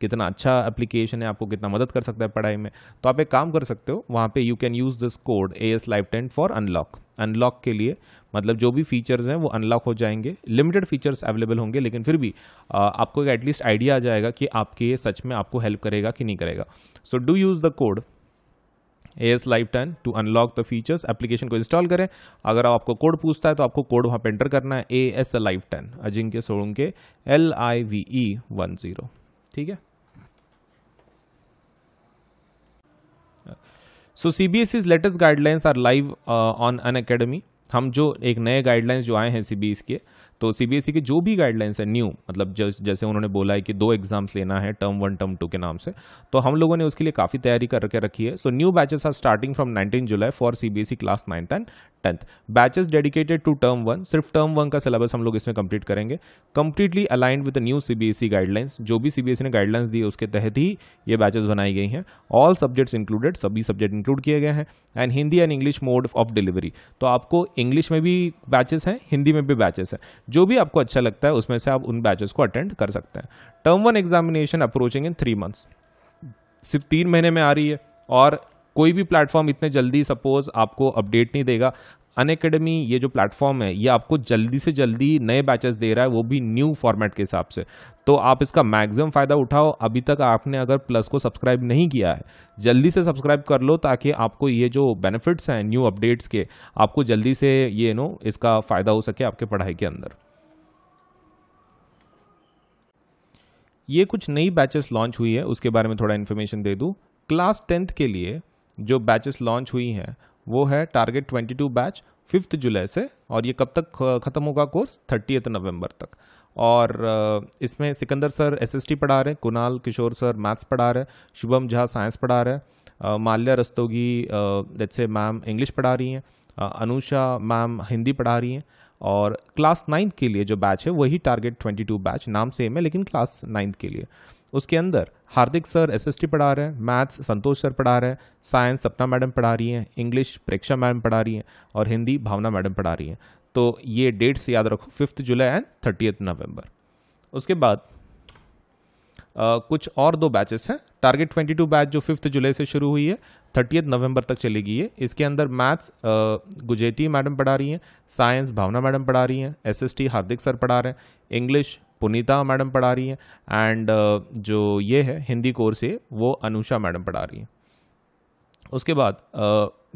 कितना अच्छा एप्लीकेशन है आपको कितना मदद कर सकता है पढ़ाई में तो आप एक काम कर सकते हो वहाँ पे you can use this code A S life time for unlock unlock के लिए मतलब जो भी फीचर्स हैं वो अनलॉक हो जाएंगे लिमिटेड फीचर्स अवेलेबल होंगे लेकिन फिर भी uh, आपको एटलीस्ट आइडिया आ जाएगा कि आपके ये सच में आपको हेल्प करेगा कि नहीं करेगा so do use the code S life time to unlock the features application को इंस्टॉल करें अगर आपको कोड पूछता है तो आपको कोड वहाँ पर एंटर करना है A S life time Ajinkya Solanke L I V E one zero ठीक है so C B S E's latest guidelines are live on Unacademy हम जो एक नए गाइडलाइंस जो आए हैं सी बी एस के तो सीबीएसई e की जो भी गाइडलाइंस है न्यू मतलब जैसे उन्होंने बोला है कि दो एग्जाम्स लेना है टर्म वन टर्म टू के नाम से तो हम लोगों ने उसके लिए काफ़ी तैयारी करके रखी है so new batches are starting from nineteen July for CBSE class ninth and tenth batches dedicated to term one सिर्फ टर्म वन का सिलेबस हम लोग इसमें कंप्लीट करेंगे completely aligned with new CBSE guidelines e जो भी सीबीएसई e ने guidelines दी उसके तहत ही ये बैचेस बनाई गई हैं ऑल सब्जेक्ट्स इंक्लूडेड सभी सब्जेक्ट इंक्लूड किए गए हैं and Hindi and English mode of delivery तो आपको इंग्लिश में भी बैचेस हैं हिंदी में भी बैचेस हैं जो भी आपको अच्छा लगता है उसमें से आप उन बैचेस को अटेंड कर सकते हैं term one examination approaching in three months सिर्फ तीन महीने में आ रही है और कोई भी प्लेटफॉर्म इतने जल्दी सपोज आपको अपडेट नहीं देगा अन अकेडमी ये जो प्लेटफॉर्म है ये आपको जल्दी से जल्दी नए बैचेस दे रहा है वो भी न्यू फॉर्मेट के हिसाब से तो आप इसका मैक्सिमम फ़ायदा उठाओ अभी तक आपने अगर प्लस को सब्सक्राइब नहीं किया है जल्दी से सब्सक्राइब कर लो ताकि आपको ये जो बेनिफिट्स हैं न्यू अपडेट्स के आपको जल्दी से ये नो इसका फ़ायदा हो सके आपके पढ़ाई के अंदर ये कुछ नई बैचेस लॉन्च हुई है उसके बारे में थोड़ा इन्फॉर्मेशन दे दूँ क्लास टेंथ के लिए जो बैचेस लॉन्च हुई हैं वो है टारगेट 22 बैच फिफ्थ जुलाई से और ये कब तक ख़त्म होगा कोर्स थर्टीथ नवंबर तक और इसमें सिकंदर सर एसएसटी पढ़ा रहे हैं कुणाल किशोर सर मैथ्स पढ़ा रहे हैं शुभम झा साइंस पढ़ा रहे हैं माल्या रस्तोगी जैसे मैम इंग्लिश पढ़ा रही हैं अनुषा मैम हिंदी पढ़ा रही हैं और क्लास नाइन्थ के लिए जो बैच है वही टारगेट ट्वेंटी टू बैच नाम सेम है लेकिन क्लास नाइन्थ के लिए उसके अंदर हार्दिक सर एसएसटी पढ़ा रहे हैं मैथ्स संतोष सर पढ़ा रहे हैं साइंस सपना मैडम पढ़ा रही हैं इंग्लिश प्रेक्षा मैडम पढ़ा रही हैं और हिंदी भावना मैडम पढ़ा रही हैं तो ये डेट्स याद रखो fifth July and thirtieth November उसके बाद Uh, कुछ और दो बैचेस हैं टारगेट 22 बैच जो फिफ्थ जुलाई से शुरू हुई है थर्टीथ नवंबर तक चलेगी ये इसके अंदर मैथ्स गुजेती मैडम पढ़ा रही हैं साइंस भावना मैडम पढ़ा रही हैं एसएसटी हार्दिक सर पढ़ा रहे हैं इंग्लिश पुनीता मैडम पढ़ा रही हैं एंड uh, जो ये है हिंदी कोर्स ये वो अनुषा मैडम पढ़ा रही हैं उसके बाद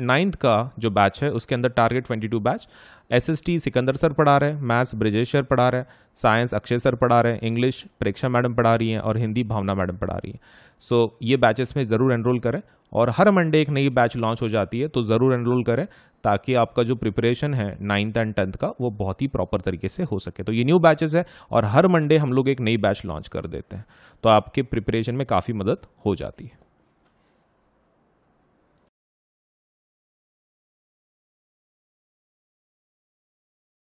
नाइन्थ uh, का जो बैच है उसके अंदर target twenty two batch S S T Sikandar sir पढ़ा रहे हैं मैथ्स ब्रजेश सर पढ़ा रहे हैं साइंस अक्षय सर पढ़ा रहे हैं इंग्लिश प्रेक्षा मैडम पढ़ा रही हैं और हिंदी भावना मैडम पढ़ा रही हैं सो so, ये बैचेस में ज़रूर एनरोल करें और हर मंडे एक नई बैच लॉन्च हो जाती है तो ज़रूर एनरोल करें ताकि आपका जो प्रिपरेशन है नाइन्थ एंड टेंथ का वो बहुत ही प्रॉपर तरीके से हो सके तो ये न्यू बैचेस है और हर मंडे हम लोग एक नई बैच लॉन्च कर देते हैं तो आपके प्रिपरेशन में काफ़ी मदद हो जाती है